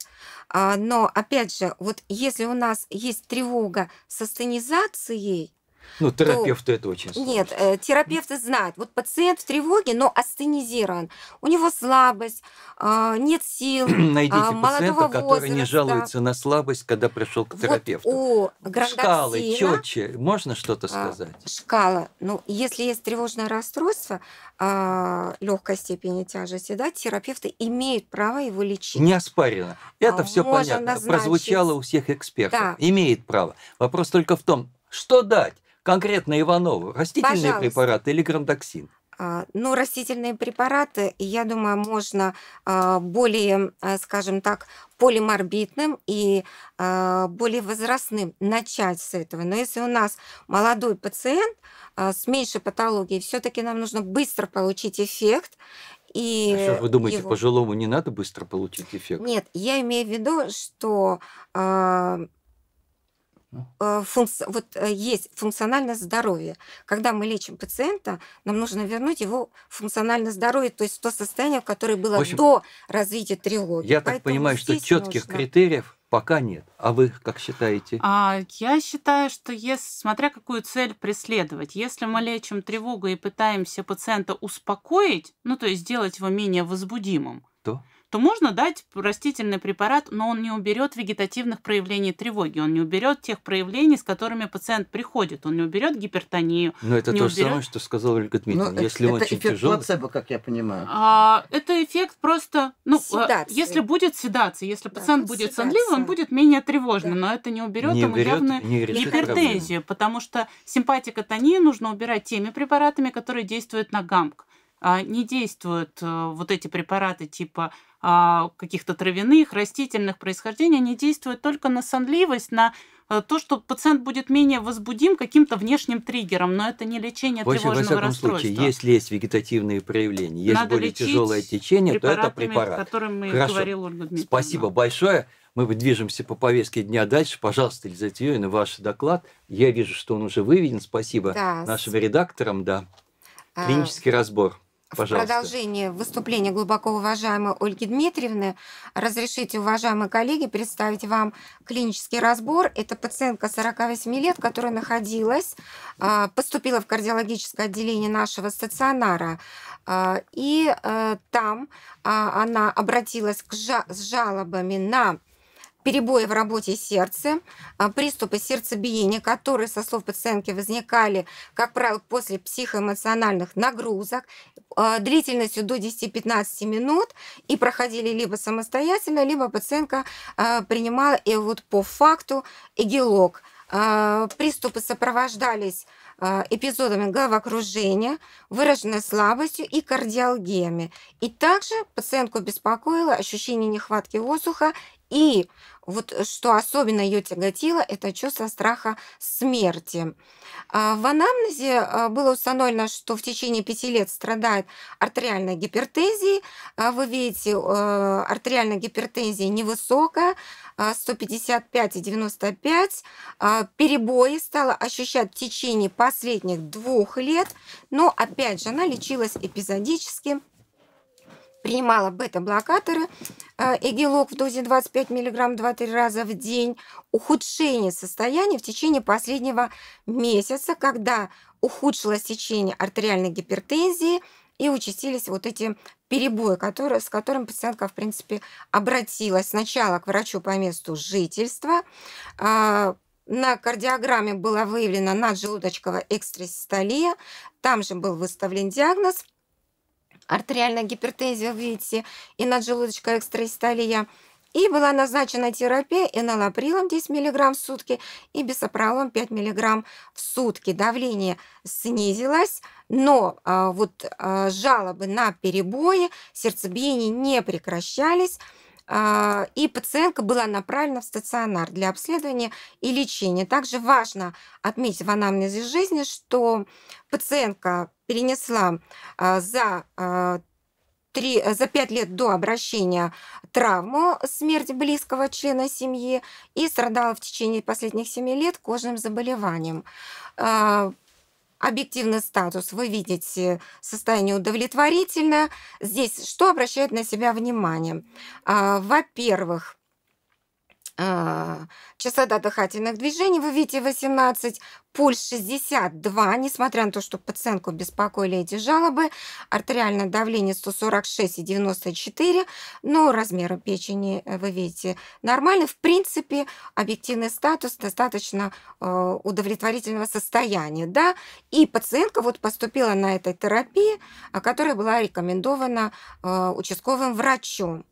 А, но опять же, вот если у нас есть тревога с астенизацией, ну, ну терапевты то... это очень сложно. Нет, э, терапевты знают. Вот пациент в тревоге, но астенизирован. У него слабость, э, нет сил, <clears throat> э, Найдите э, молодого пациента, возраста. который не жалуется на слабость, когда пришел к терапевту. Вот у Шкалы, четче. Можно что-то а, сказать? Шкала. Ну, если есть тревожное расстройство э, легкой степени тяжести, да, терапевты имеют право его лечить. Не оспарено. Это а, все понятно. Назначить. Прозвучало у всех экспертов. Да. Имеет право. Вопрос только в том, что дать? Конкретно Иванову, растительные Пожалуйста. препараты или грандоксин? А, ну, растительные препараты, я думаю, можно а, более, а, скажем так, полиморбитным и более возрастным начать с этого. Но если у нас молодой пациент с меньшей патологией, все-таки нам нужно быстро получить эффект. И а что вы думаете, его... пожилому не надо быстро получить эффект? Нет, я имею в виду, что ну. Э, функци... вот э, есть функциональное здоровье. Когда мы лечим пациента, нам нужно вернуть его функциональное здоровье, то есть то состояние, которое было общем, до развития тревоги. Я Поэтому так понимаю, что четких нужно... критериев пока нет. А вы как считаете? А, я считаю, что если, смотря какую цель преследовать, если мы лечим тревогу и пытаемся пациента успокоить, ну то есть сделать его менее возбудимым, то? то можно дать растительный препарат, но он не уберет вегетативных проявлений тревоги, он не уберет тех проявлений, с которыми пациент приходит, он не уберет гипертонию. Но это то уберет... же самое, что сказал Ольга ну, Дмитриевна. Если это он очень эффект тяжелый... плацебо, как я понимаю. А, это эффект просто, ну, э, если будет седация, если да, пациент будет седация. сонливый, он будет менее тревожный, да. но это не уберет не ему уберет, явно гипертензию, проблемы. потому что симпатикотонию нужно убирать теми препаратами, которые действуют на гамк а, не действуют э, вот эти препараты типа а, каких-то травяных, растительных происхождений, они действуют только на сонливость, на э, то, что пациент будет менее возбудим каким-то внешним триггером, но это не лечение в общем, тревожного во расстройства. случае, если есть вегетативные проявления, есть Надо более тяжелое течение, то это препарат. Которым мы Хорошо. говорил Ольга Спасибо большое. Мы движемся по повестке дня дальше. Пожалуйста, Елизавета Юрьевна, ваш доклад. Я вижу, что он уже выведен. Спасибо да. нашим редакторам. Да. А, Клинический а... разбор. Пожалуйста. В продолжение выступления глубоко уважаемой Ольги Дмитриевны, разрешите, уважаемые коллеги, представить вам клинический разбор. Это пациентка 48 лет, которая находилась, а, поступила в кардиологическое отделение нашего стационара. А, и э, там а, она обратилась с жалобами на перебои в работе сердца, а, приступы сердцебиения, которые, со слов пациентки, возникали, как правило, после психоэмоциональных нагрузок а, длительностью до 10-15 минут и проходили либо самостоятельно, либо пациентка а, принимала и вот по факту игелок. Приступы сопровождались эпизодами головокружения, выраженной слабостью и кардиалгиями. И также пациентку беспокоило ощущение нехватки воздуха и вот э, что особенно ее тяготило, это чувство страха смерти. А, в анамнезе а, было установлено, что в течение пяти лет страдает артериальной гипертензией. А, вы видите, э, артериальная гипертензия невысокая, 155,95. Перебои стала ощущать в течение последних двух лет, но опять же она лечилась эпизодически принимала бета-блокаторы, э, эгелок в дозе 25 мг 2-3 раза в день, ухудшение состояния в течение последнего месяца, когда ухудшилось течение артериальной гипертензии и участились вот эти перебои, которые, с которым пациентка, в принципе, обратилась сначала к врачу по месту жительства, э, на кардиограмме была выявлена наджелудочковая экстрасистолия, там же был выставлен диагноз – артериальная гипертензия в виде и наджелудочная экстрасистолия. И была назначена терапия энолаприлом 10 мг в сутки и бисопролом 5 мг в сутки. Давление снизилось, но а, вот а, жалобы на перебои, сердцебиение не прекращались. А, и пациентка была направлена в стационар для обследования и лечения. Также важно отметить в анамнезе жизни, что пациентка перенесла а, за 3, а, за 5 лет до обращения травму смерти близкого члена семьи и страдала в течение последних 7 лет кожным заболеванием объективный статус вы видите состояние удовлетворительное. Здесь что обращает на себя внимание? А, во-первых, а, частота дыхательных движений вы видите 18, пульс 62, несмотря на то, что пациентку беспокоили эти жалобы, артериальное давление 146 и 94, но размеры печени э, вы видите нормальный. В принципе, объективный статус достаточно э, удовлетворительного состояния, да, и пациентка вот поступила на этой терапии, которая была рекомендована э, участковым врачом.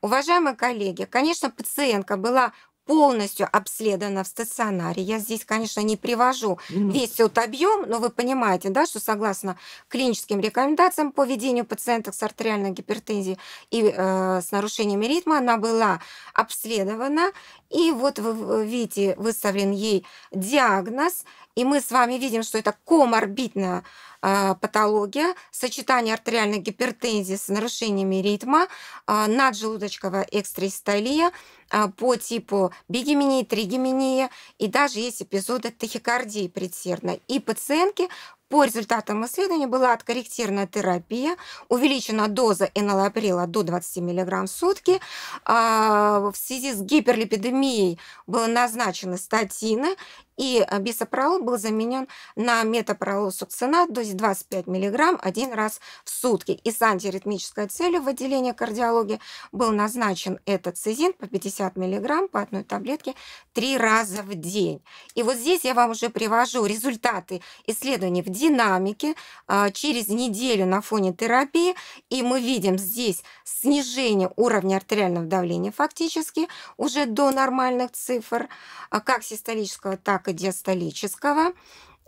Уважаемые коллеги, конечно, пациентка была полностью обследована в стационаре. Я здесь, конечно, не привожу весь тот объем, но вы понимаете, да, что согласно клиническим рекомендациям по ведению пациенток с артериальной гипертензией и э, с нарушениями ритма она была обследована. И вот вы видите, выставлен ей диагноз, и мы с вами видим, что это коморбидная а, патология, сочетание артериальной гипертензии с нарушениями ритма, а, наджелудочковая экстрастолия а, по типу бигеминии, тригеминии, и даже есть эпизоды тахикардии предсердной. И пациентки по результатам исследования была откорректирована терапия, увеличена доза энолаприла до 20 мг в сутки. В связи с гиперлипидемией было назначены статины, и бисопролол был заменен на метапролол сукцинат, то есть 25 мг один раз в сутки. И с антиритмической целью в отделении кардиологии был назначен этот цизин по 50 мг по одной таблетке три раза в день. И вот здесь я вам уже привожу результаты исследований в динамике а, через неделю на фоне терапии, и мы видим здесь снижение уровня артериального давления фактически уже до нормальных цифр, а, как систолического, так диастолического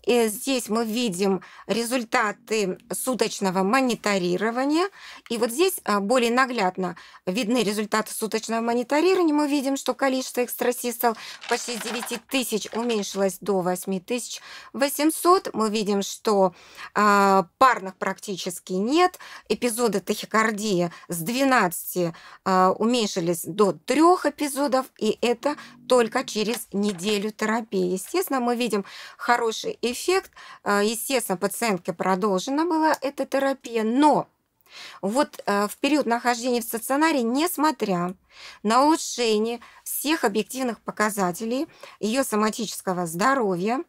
Э, здесь мы видим результаты суточного мониторирования. И вот здесь а, более наглядно видны результаты суточного мониторирования. Мы видим, что количество экстрасистол почти с 9 тысяч уменьшилось до 8 тысяч 800. Мы видим, что а, парных практически нет. Эпизоды тахикардии с 12 а, уменьшились до 3 эпизодов. И это только через неделю терапии. Естественно, мы видим хороший эффект эффект. Э, естественно, пациентке продолжена была эта терапия, но вот э, в период нахождения в стационаре, несмотря на улучшение всех объективных показателей ее соматического здоровья,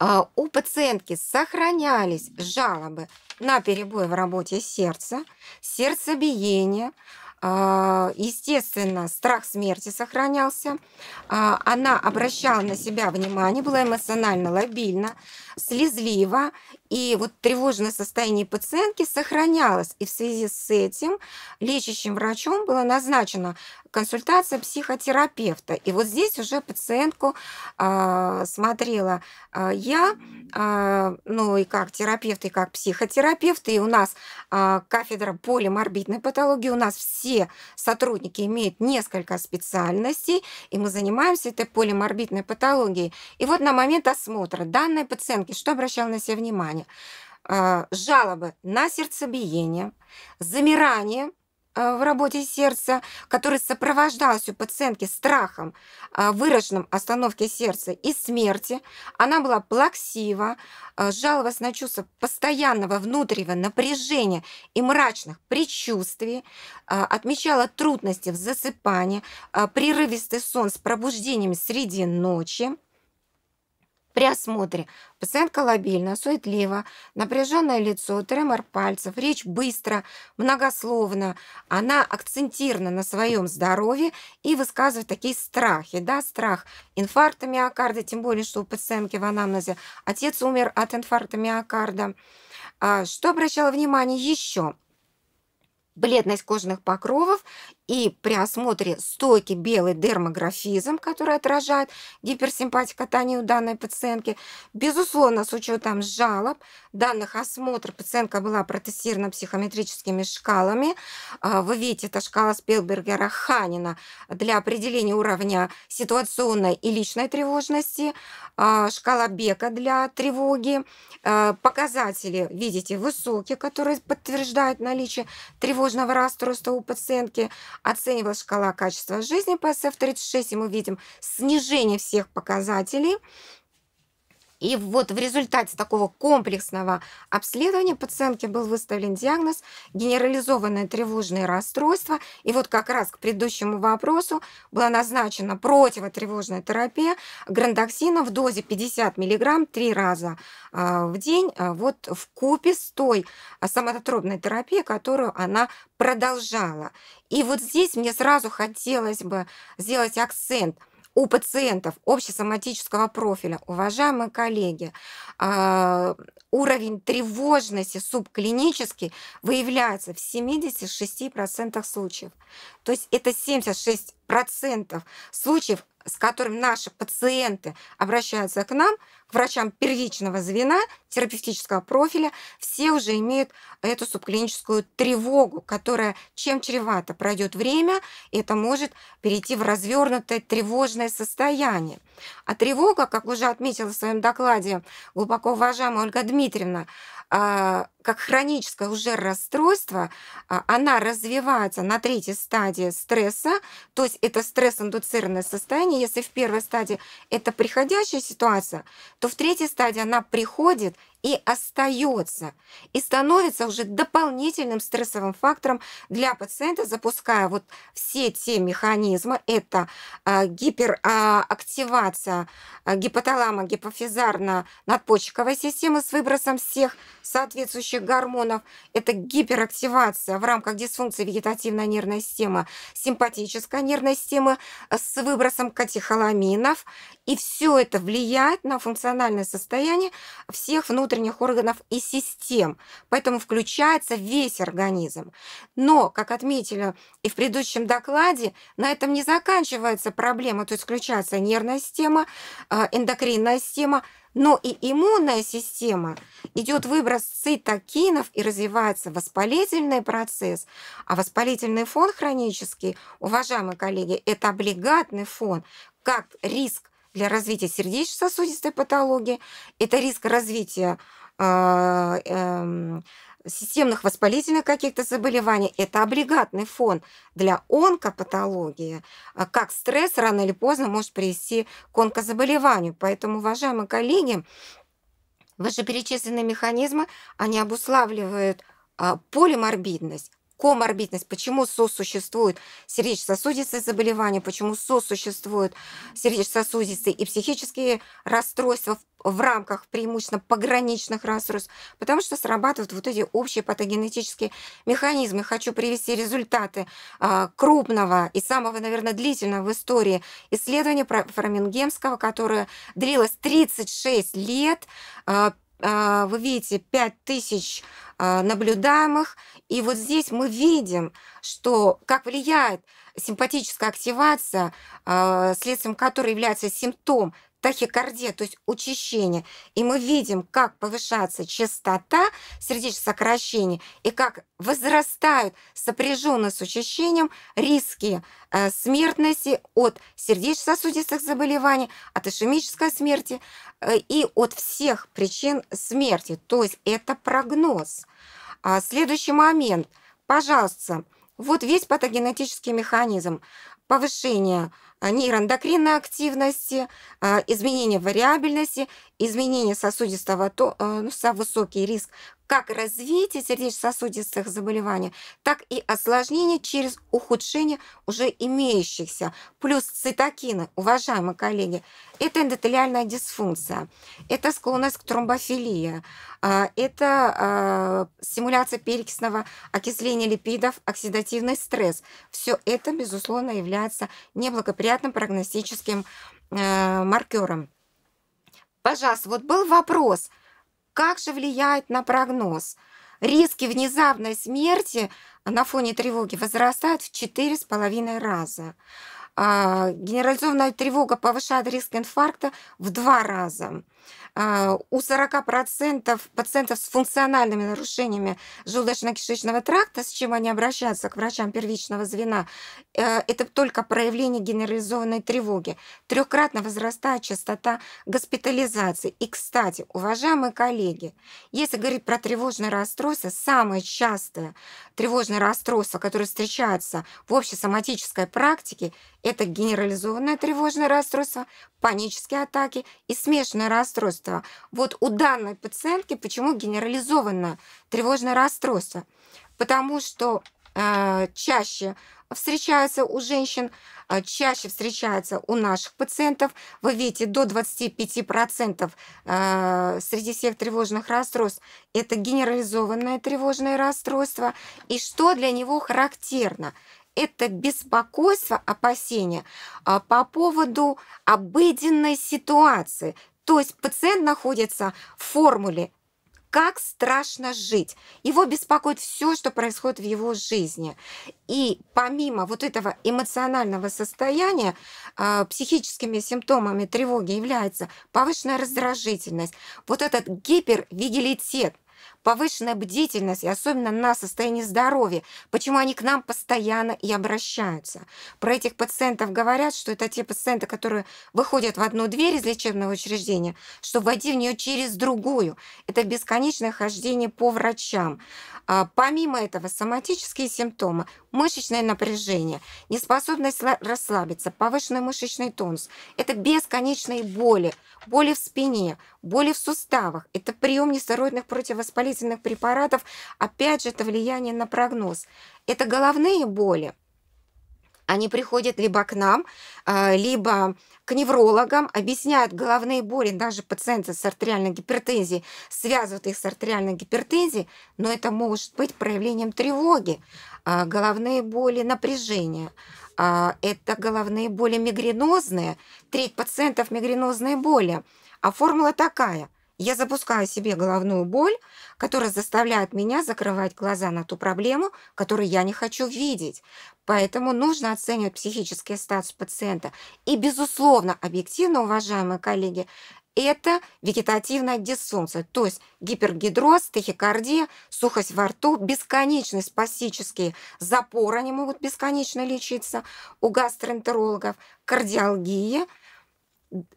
э, у пациентки сохранялись жалобы на перебои в работе сердца, сердцебиение, а, естественно, страх смерти сохранялся. А, она обращала на себя внимание, была эмоционально лобильна слезливо, и вот тревожное состояние пациентки сохранялось. И в связи с этим лечащим врачом была назначена консультация психотерапевта. И вот здесь уже пациентку э, смотрела э, я, э, ну и как терапевт, и как психотерапевт, и у нас э, кафедра полиморбидной патологии, у нас все сотрудники имеют несколько специальностей, и мы занимаемся этой полиморбидной патологией. И вот на момент осмотра данная пациентка ребенке, что обращал на себя внимание? А, жалобы на сердцебиение, замирание а, в работе сердца, которое сопровождалось у пациентки страхом, а, выраженным остановки сердца и смерти. Она была плаксива, жаловалась на чувство постоянного внутреннего напряжения и мрачных предчувствий, отмечала трудности в засыпании, прерывистый сон с пробуждениями среди ночи. При осмотре пациентка лобильна, суетлива, напряженное лицо, тремор пальцев, речь быстро, многословно. Она акцентирована на своем здоровье и высказывает такие страхи, да, страх инфаркта миокарда, тем более, что у пациентки в анамнезе отец умер от инфаркта миокарда. А, что обращала внимание еще? бледность кожных покровов и при осмотре стойки белый дермографизм, который отражает гиперсимпатикотонию данной пациентки. Безусловно, с учетом жалоб данных осмотров пациентка была протестирована психометрическими шкалами. А, вы видите, это шкала Спилбергера Ханина для определения уровня ситуационной и личной тревожности, а, шкала Бека для тревоги. А, показатели, видите, высокие, которые подтверждают наличие тревожного расстройства у пациентки – оценивала шкала качества жизни по СФ-36, и мы видим снижение всех показателей и вот в результате такого комплексного обследования пациентке был выставлен диагноз генерализованное тревожное расстройство. И вот как раз к предыдущему вопросу была назначена противотревожная терапия грандоксина в дозе 50 мг три раза а, в день а, вот в купе с той соматотропной терапией, которую она продолжала. И вот здесь мне сразу хотелось бы сделать акцент – у пациентов общесоматического профиля, уважаемые коллеги, а, уровень тревожности субклинический выявляется в 76% случаев. То есть это 76% случаев, с которыми наши пациенты обращаются к нам, к врачам первичного звена, терапевтического профиля, все уже имеют эту субклиническую тревогу, которая чем чревато пройдет время, это может перейти в развернутое тревожное состояние. А тревога, как уже отметила в своем докладе глубоко уважаемая Ольга Дмитриевна, Дмитриевна, а, как хроническое уже расстройство, а, она развивается на третьей стадии стресса, то есть это стресс-индуцированное состояние. Если в первой стадии это приходящая ситуация, то в третьей стадии она приходит и остается, и становится уже дополнительным стрессовым фактором для пациента, запуская вот все те механизмы. Это а, гиперактивация гипоталама, гипофизарно-надпочечковой системы с выбросом всех соответствующих гормонов. Это гиперактивация в рамках дисфункции вегетативной нервной системы, симпатической нервной системы э, с выбросом катехоламинов. И все это влияет на функциональное состояние всех внутренних органов и систем. Поэтому включается весь организм. Но, как отметили и в предыдущем докладе, на этом не заканчивается проблема, то есть включается нервная система, э, эндокринная система, но и иммунная система. Идет выброс цитокинов и развивается воспалительный процесс. А воспалительный фон хронический, уважаемые коллеги, это облигатный фон, как риск для развития сердечно-сосудистой патологии, это риск развития э, э, системных воспалительных каких-то заболеваний. Это облигатный фон для онкопатологии. А, как стресс рано или поздно может привести к онкозаболеванию. Поэтому, уважаемые коллеги, вышеперечисленные механизмы, они обуславливают а, полиморбидность, коморбидность, почему сосуществуют сердечно-сосудистые заболевания, почему сосуществуют сердечно-сосудистые и психические расстройства в в рамках преимущественно пограничных расстройств, потому что срабатывают вот эти общие патогенетические механизмы. Хочу привести результаты а, крупного и самого, наверное, длительного в истории исследования Фрамингемского, которое длилось 36 лет, а, а, вы видите 5000 наблюдаемых. И вот здесь мы видим, что как влияет симпатическая активация, следствием которой является симптом тахикардия, то есть учащение. И мы видим, как повышается частота сердечных сокращений и как возрастают сопряженно с учащением риски э, смертности от сердечно-сосудистых заболеваний, от ишемической смерти э, и от всех причин смерти. То есть это прогноз. А, следующий момент. Пожалуйста, вот весь патогенетический механизм повышения нейроэндокринной активности, а, изменение вариабельности, изменение сосудистого, то, э, ну, высокий риск как развитие сердечно-сосудистых заболеваний, так и осложнения через ухудшение уже имеющихся. Плюс цитокины, уважаемые коллеги, это эндотелиальная дисфункция, это склонность к тромбофилии, а, это а, стимуляция перекисного окисления липидов, оксидативный стресс. Все это, безусловно, является неблагоприятным прогностическим э, маркером. Пожалуйста, вот был вопрос – как же влияет на прогноз. Риски внезапной смерти на фоне тревоги возрастают в четыре с половиной раза. А, генерализованная тревога повышает риск инфаркта в два раза. А, у 40% пациентов с функциональными нарушениями желудочно-кишечного тракта, с чем они обращаются к врачам первичного звена, э, это только проявление генерализованной тревоги. Трехкратно возрастает частота госпитализации. И, кстати, уважаемые коллеги, если говорить про тревожные расстройства, самое частое тревожное расстройство, которое встречается в общей соматической практике, это генерализованное тревожное расстройство, панические атаки и смешанное расстройство расстройства. Вот у данной пациентки почему генерализованное тревожное расстройство? Потому что э, чаще встречается у женщин, э, чаще встречается у наших пациентов. Вы видите, до 25% э, среди всех тревожных расстройств это генерализованное тревожное расстройство. И что для него характерно? это беспокойство, опасения э, по поводу обыденной ситуации. То есть пациент находится в формуле как страшно жить. Его беспокоит все, что происходит в его жизни. И помимо вот этого эмоционального состояния, э, психическими симптомами тревоги является повышенная раздражительность, вот этот гипервигилитет, повышенная бдительность, и особенно на состоянии здоровья, почему они к нам постоянно и обращаются. Про этих пациентов говорят, что это те пациенты, которые выходят в одну дверь из лечебного учреждения, чтобы войти в нее через другую. Это бесконечное хождение по врачам. А, помимо этого, соматические симптомы, мышечное напряжение, неспособность расслабиться, повышенный мышечный тонус. Это бесконечные боли, боли в спине, боли в суставах, это прием нестероидных противовоспалительных успокоительных препаратов, опять же, это влияние на прогноз. Это головные боли. Они приходят либо к нам, э, либо к неврологам, объясняют головные боли, даже пациенты с артериальной гипертензией, связывают их с артериальной гипертензией, но это может быть проявлением тревоги, э, головные боли, напряжения. Э, это головные боли мигренозные, треть пациентов мигренозные боли. А формула такая. Я запускаю себе головную боль, которая заставляет меня закрывать глаза на ту проблему, которую я не хочу видеть. Поэтому нужно оценивать психический статус пациента. И, безусловно, объективно, уважаемые коллеги, это вегетативная дисфункция, то есть гипергидроз, тахикардия, сухость во рту, бесконечные спастические запоры, они могут бесконечно лечиться у гастроэнтерологов, кардиология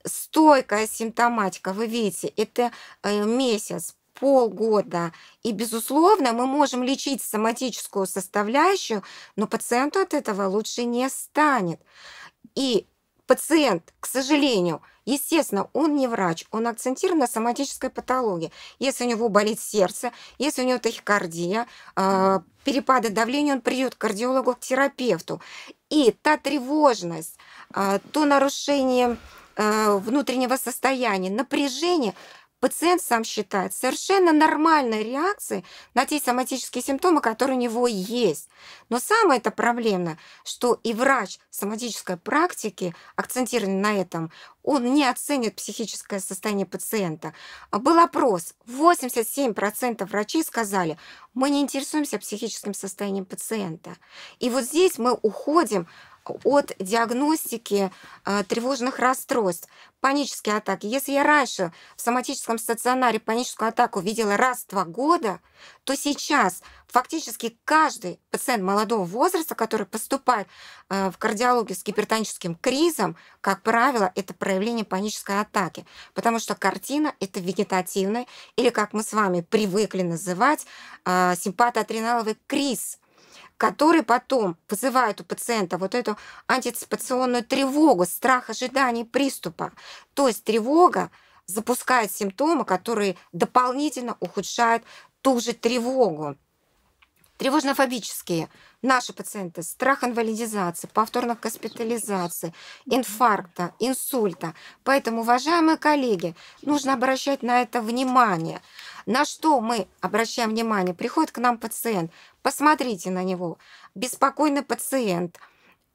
стойкая симптоматика, вы видите, это э, месяц, полгода. И, безусловно, мы можем лечить соматическую составляющую, но пациенту от этого лучше не станет. И пациент, к сожалению, естественно, он не врач, он акцентирован на соматической патологии. Если у него болит сердце, если у него тахикардия, а, перепады давления, он придет к кардиологу, к терапевту. И та тревожность, а, то нарушение Э, внутреннего состояния, напряжения, пациент сам считает совершенно нормальной реакцией на те соматические симптомы, которые у него есть. Но самое это проблемно, что и врач соматической практики, акцентированный на этом, он не оценит психическое состояние пациента. Был опрос, 87% врачей сказали, мы не интересуемся психическим состоянием пациента. И вот здесь мы уходим от диагностики э, тревожных расстройств, панические атаки. Если я раньше в соматическом стационаре паническую атаку видела раз в два года, то сейчас фактически каждый пациент молодого возраста, который поступает э, в кардиологию с гипертоническим кризом, как правило, это проявление панической атаки, потому что картина это вегетативная или, как мы с вами привыкли называть, э, симпатоадреналовый криз который потом вызывает у пациента вот эту антиципационную тревогу, страх ожиданий приступа. То есть тревога запускает симптомы, которые дополнительно ухудшают ту же тревогу. Тревожно-фобические наши пациенты, страх инвалидизации, повторных госпитализаций, инфаркта, инсульта. Поэтому, уважаемые коллеги, нужно обращать на это внимание – на что мы обращаем внимание? Приходит к нам пациент, посмотрите на него. Беспокойный пациент,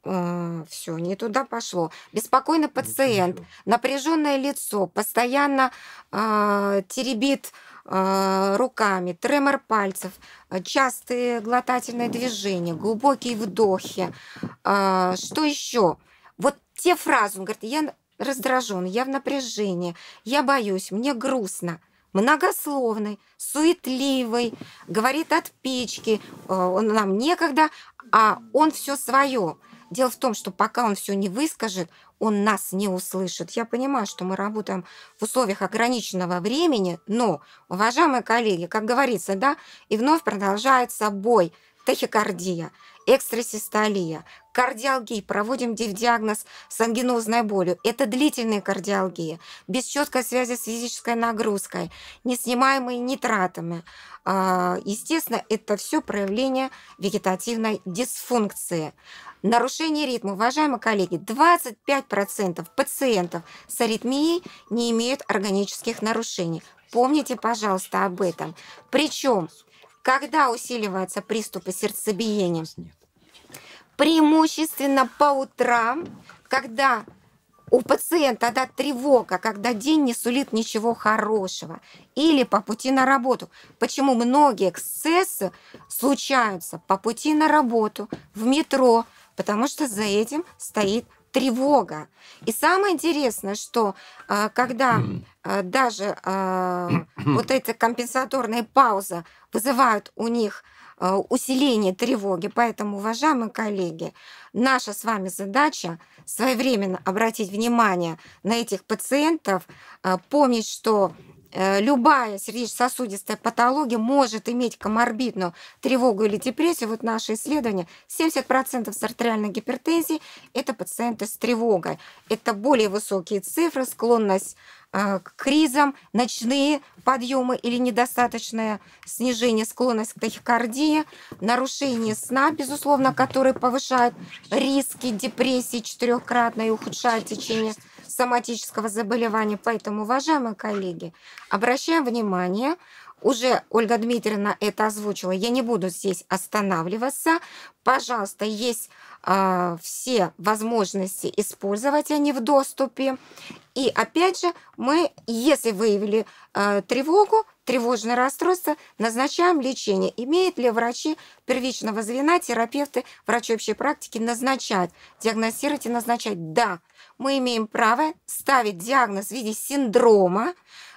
э, все, не туда пошло. Беспокойный пациент, напряженное лицо, постоянно э, теребит э, руками, тремор пальцев, частые глотательные движения, глубокие вдохи. Э, что еще? Вот те фразы, он говорит, я раздражен, я в напряжении, я боюсь, мне грустно многословный, суетливый, говорит от печки, э, он нам некогда, а он все свое. Дело в том, что пока он все не выскажет, он нас не услышит. Я понимаю, что мы работаем в условиях ограниченного времени, но, уважаемые коллеги, как говорится, да, и вновь продолжается бой, тахикардия – экстрасистолия, кардиалгии, проводим диагноз с ангинозной болью. Это длительные кардиалгии, без четкой связи с физической нагрузкой, не снимаемые нитратами. А, естественно, это все проявление вегетативной дисфункции. Нарушение ритма. Уважаемые коллеги, 25% пациентов с аритмией не имеют органических нарушений. Помните, пожалуйста, об этом. Причем когда усиливаются приступы сердцебиения? Преимущественно по утрам, когда у пациента да, тревога, когда день не сулит ничего хорошего, или по пути на работу. Почему многие эксцессы случаются по пути на работу, в метро, потому что за этим стоит тревога. И самое интересное, что а, когда а, даже а, вот эта компенсаторная пауза вызывает у них усиление тревоги. Поэтому, уважаемые коллеги, наша с вами задача своевременно обратить внимание на этих пациентов, помнить, что Э, любая сердечно-сосудистая патология может иметь коморбидную тревогу или депрессию. Вот наше исследование, 70% с артериальной гипертензией – это пациенты с тревогой. Это более высокие цифры, склонность э, к кризам, ночные подъемы или недостаточное снижение, склонность к тахикардии, нарушение сна, безусловно, которые повышают риски депрессии четырехкратно и ухудшают течение соматического заболевания. Поэтому, уважаемые коллеги, обращаем внимание, уже Ольга Дмитриевна это озвучила, я не буду здесь останавливаться. Пожалуйста, есть э, все возможности использовать, они в доступе. И опять же, мы, если выявили э, тревогу, тревожное расстройство, назначаем лечение. Имеют ли врачи первичного звена, терапевты, врачи общей практики назначать, диагностировать и назначать? Да, мы имеем право ставить диагноз в виде синдрома,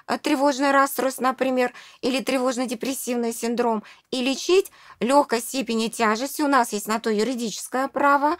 э, тревожное расстройство, например, или тревожно-депрессивный синдром, и лечить легкой степени тяжести. У нас есть на то юридическое право.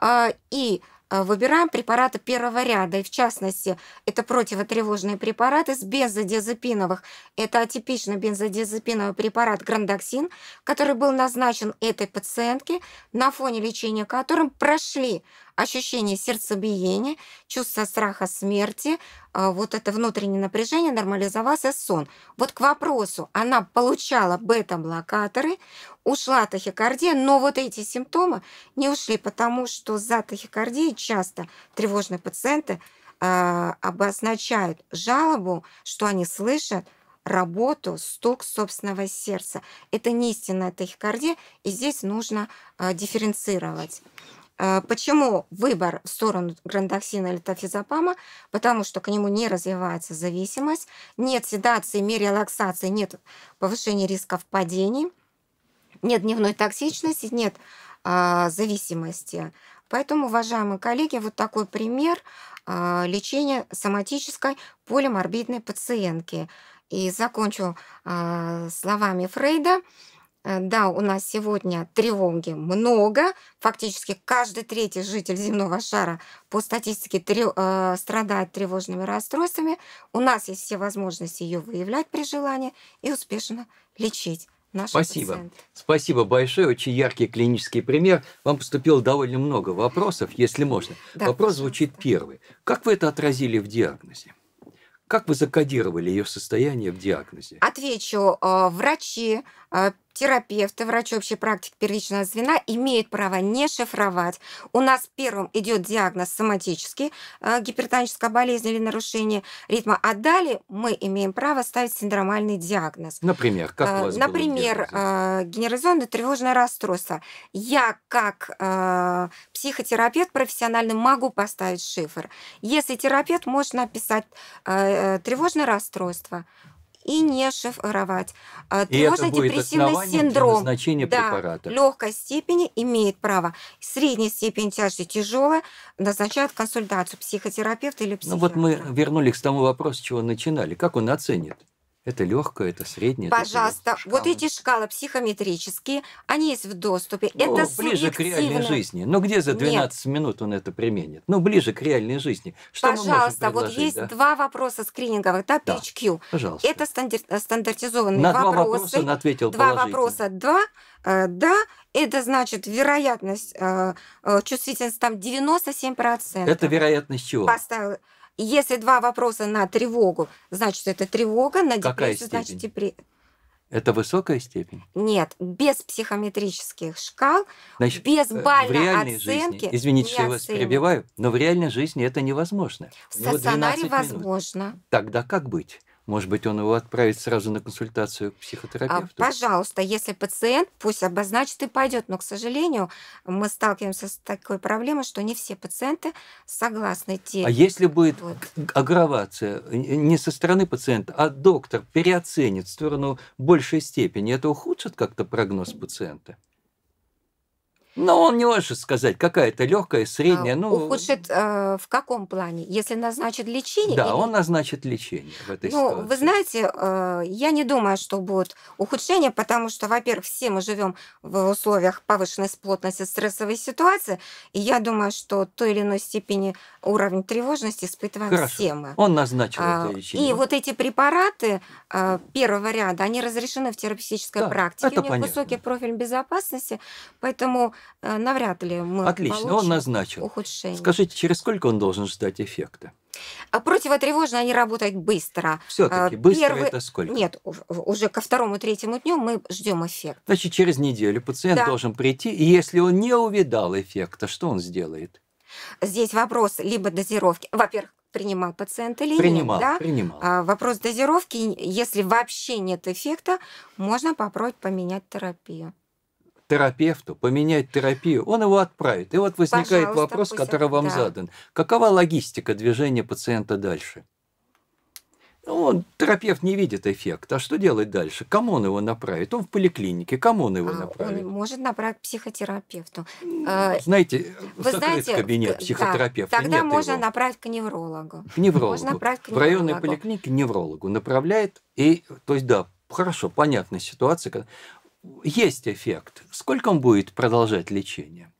Э, и Э, выбираем препараты первого ряда, и в частности, это противотревожные препараты с бензодиазепиновых. Это атипичный бензодиазепиновый препарат грандоксин, который был назначен этой пациентке, на фоне лечения которым прошли ощущение сердцебиения, чувство страха смерти, а, вот это внутреннее напряжение, нормализовался сон. Вот к вопросу, она получала бета-блокаторы, ушла тахикардия, но вот эти симптомы не ушли, потому что за тахикардией часто тревожные пациенты а, обозначают жалобу, что они слышат работу, стук собственного сердца. Это не истинная тахикардия, и здесь нужно а, дифференцировать. А, почему выбор в сторону грандоксина или тафизопама? Потому что к нему не развивается зависимость, нет седации, релаксации, нет повышения рисков падений, нет дневной токсичности, нет а, зависимости. Поэтому, уважаемые коллеги, вот такой пример а, лечения соматической полиморбидной пациентки. И закончу словами Фрейда – Э, да, у нас сегодня тревоги много. Фактически каждый третий житель земного шара по статистике трев... Э, страдает тревожными расстройствами. У нас есть все возможности ее выявлять при желании и успешно лечить. Наши Спасибо. Пациенты. Спасибо большое. Очень яркий клинический пример. Вам поступило довольно много вопросов, если можно. Да, Вопрос пожалуйста. звучит первый. Как вы это отразили в диагнозе? Как вы закодировали ее состояние в диагнозе? Отвечу, э, врачи а, терапевты, врачи общей практики первичного звена имеют право не шифровать. У нас первым идет диагноз соматический, а, гипертоническая болезнь или нарушение ритма, а далее мы имеем право ставить синдромальный диагноз. Например, как у а, вас Например, генерализованное тревожное расстройство. Я как психотерапевт профессиональный могу поставить шифр. Если терапевт может написать э, тревожное расстройство, и не шифровать. А, Тревожно-депрессивный синдром да, препарата. легкой степени имеет право. Средняя степень тяжести тяжелая, Назначает консультацию психотерапевта или психиатра. Ну вот мы вернулись к тому вопросу, с чего начинали. Как он оценит? Это легкое, это среднее. Пожалуйста, это вот эти шкалы психометрические, они есть в доступе. Ну, это ближе к реальной жизни. Ну где за 12 Нет. минут он это применит? Ну ближе к реальной жизни. Что Пожалуйста, вот есть да? два вопроса скрининговых, да, да. PHQ. Пожалуйста. Это стандар стандартизованные на два вопроса он ответил Два вопроса, два, э, да. Это значит вероятность э, э чувствительность там 97%. Это вероятность чего? Поставил если два вопроса на тревогу, значит, это тревога, на Какая депрессию, степень? значит, депрессия. Это высокая степень? Нет, без психометрических шкал, Значит, без э, бальной оценки. Жизни, извините, что я вас перебиваю, но в реальной жизни это невозможно. В стационаре возможно. Тогда как быть? Может быть, он его отправит сразу на консультацию к а, психотерапевту? А, пожалуйста, если пациент, пусть обозначит и пойдет. Но, к сожалению, мы сталкиваемся с такой проблемой, что не все пациенты согласны идти. А если будет вот. агравация э, не со стороны пациента, а доктор переоценит в сторону большей степени, это ухудшит как-то прогноз пациента? Но он не может сказать, какая-то легкая, средняя. А, ну... Ухудшит э, в каком плане? Если назначит лечение? Да, или... он назначит лечение в этой ну, ситуации. Вы знаете, э, я не думаю, что будет ухудшение, потому что, во-первых, все мы живем в условиях повышенной плотности стрессовой ситуации, и я думаю, что той или иной степени уровень тревожности испытываем Хорошо. все мы. Он назначил а, это лечение. И вот эти препараты э, первого ряда, они разрешены в терапевтической да, практике. У них понятно. высокий профиль безопасности, поэтому Э, навряд ли мы Отлично, он назначил. Ухудшение. Скажите, через сколько он должен ждать эффекта? А Противотревожные они работают быстро. Все-таки э, быстро Первый... это сколько? Нет, уже ко второму-третьему дню мы ждем эффект. Значит, через неделю пациент да. должен прийти, и если он не увидал эффекта, что он сделает? Здесь вопрос либо дозировки. Во-первых, принимал пациент или принимал, нет. Да? Принимал, а, Вопрос дозировки. Если вообще нет эффекта, можно попробовать поменять терапию терапевту, поменять терапию, он его отправит. И вот возникает Пожалуйста, вопрос, который это, вам да. задан. Какова логистика движения пациента дальше? Ну, он, терапевт не видит эффекта. А что делать дальше? Кому он его направит? Он в поликлинике. Кому он его а, направит? Он может направить психотерапевту. Ну, э, знаете, Вы закрыт знаете, кабинет психотерапевта. Да, тогда Нет можно его. направить к неврологу. К неврологу. Можно направить к неврологу. В районной поликлинике неврологу направляет. И, то есть, да, хорошо, понятная ситуация есть эффект. Сколько он будет продолжать лечение?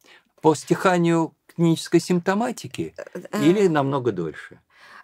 По стиханию клинической симптоматики э, э, или намного дольше?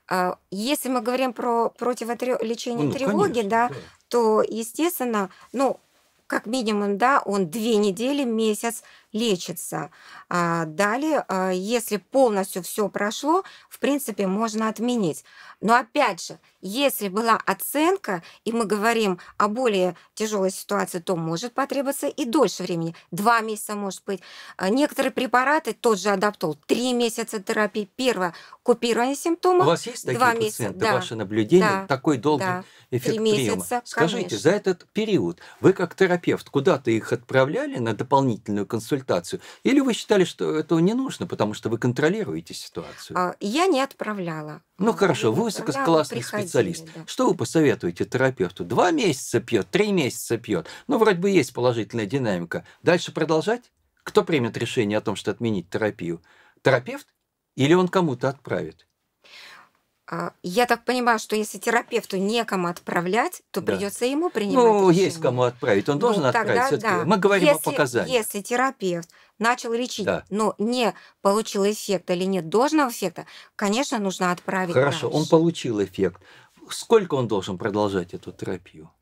А, если мы говорим про противолечение ну, тревоги, конечно, да, да, то, естественно, ну, как минимум, да, он две недели, месяц, лечится. А далее, а, если полностью все прошло, в принципе, можно отменить. Но опять же, если была оценка, и мы говорим о более тяжелой ситуации, то может потребоваться и дольше времени. Два месяца может быть. А некоторые препараты, тот же адаптол, три месяца терапии. Первое, купирование симптомов. У вас есть такие два пациенты, месяца, да, ваше наблюдение, да, такой долгий да, эффект три месяца, приема? Скажите, за этот период вы как терапевт куда-то их отправляли на дополнительную консультацию? консультацию? Или вы считали, что этого не нужно, потому что вы контролируете ситуацию? А, я не отправляла. Ну хорошо, вы высококлассный специалист. Да. Что вы посоветуете терапевту? Два месяца пьет, три месяца пьет. Ну, вроде бы есть положительная динамика. Дальше продолжать? Кто примет решение о том, что отменить терапию? Терапевт или он кому-то отправит? А, я так понимаю, что если терапевту некому отправлять, то да. придется ему принимать. Ну, решение. есть кому отправить, он ну, должен ну, отправить. Тогда, да. Мы говорим если, о показаниях. Если терапевт начал лечить, да. но не получил эффекта или нет должного эффекта, конечно, нужно отправить. Хорошо, дальше. он получил эффект. Сколько он должен продолжать эту терапию?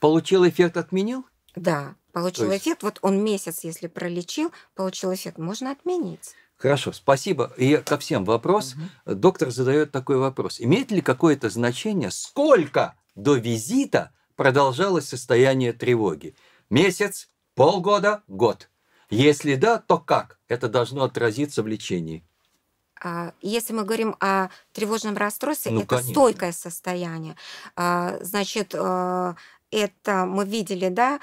Получил эффект, отменил? Да, получил То есть... эффект. Вот он месяц, если пролечил, получил эффект, можно отменить. Хорошо, спасибо. И ко всем вопрос. Угу. Доктор задает такой вопрос. Имеет ли какое-то значение, сколько до визита продолжалось состояние тревоги? Месяц, полгода, год? Если да, то как это должно отразиться в лечении? А, если мы говорим о тревожном расстройстве, ну, это конечно. стойкое состояние. А, значит, а, это мы видели, да,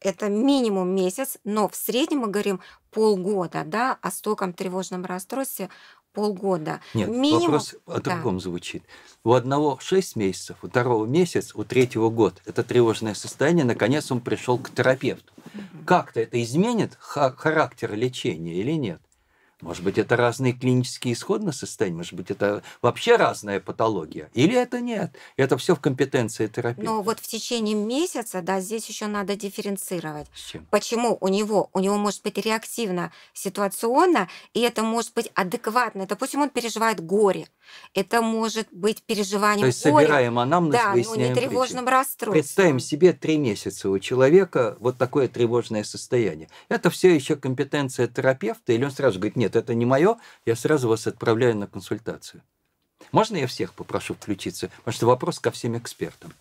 это минимум месяц, но в среднем мы говорим полгода, да, о стоком тревожном расстройстве полгода. Нет, Минимум... вопрос о другом да. звучит. У одного 6 месяцев, у второго месяц, у третьего год. Это тревожное состояние, наконец он пришел к терапевту. Угу. Как-то это изменит характер лечения или нет? Может быть, это разные клинические исходные состояния, может быть, это вообще разная патология. Или это нет. Это все в компетенции терапевта. Но вот в течение месяца, да, здесь еще надо дифференцировать. Чем? Почему у него? У него может быть реактивно, ситуационно, и это может быть адекватно. Допустим, он переживает горе. Это может быть переживанием То есть горя. собираем анамнез, да, выясняем ну, не тревожным причину. расстройством. Представим себе три месяца у человека вот такое тревожное состояние. Это все еще компетенция терапевта, или он сразу говорит, нет, нет, это не мое, я сразу вас отправляю на консультацию. Можно я всех попрошу включиться? Потому что вопрос ко всем экспертам.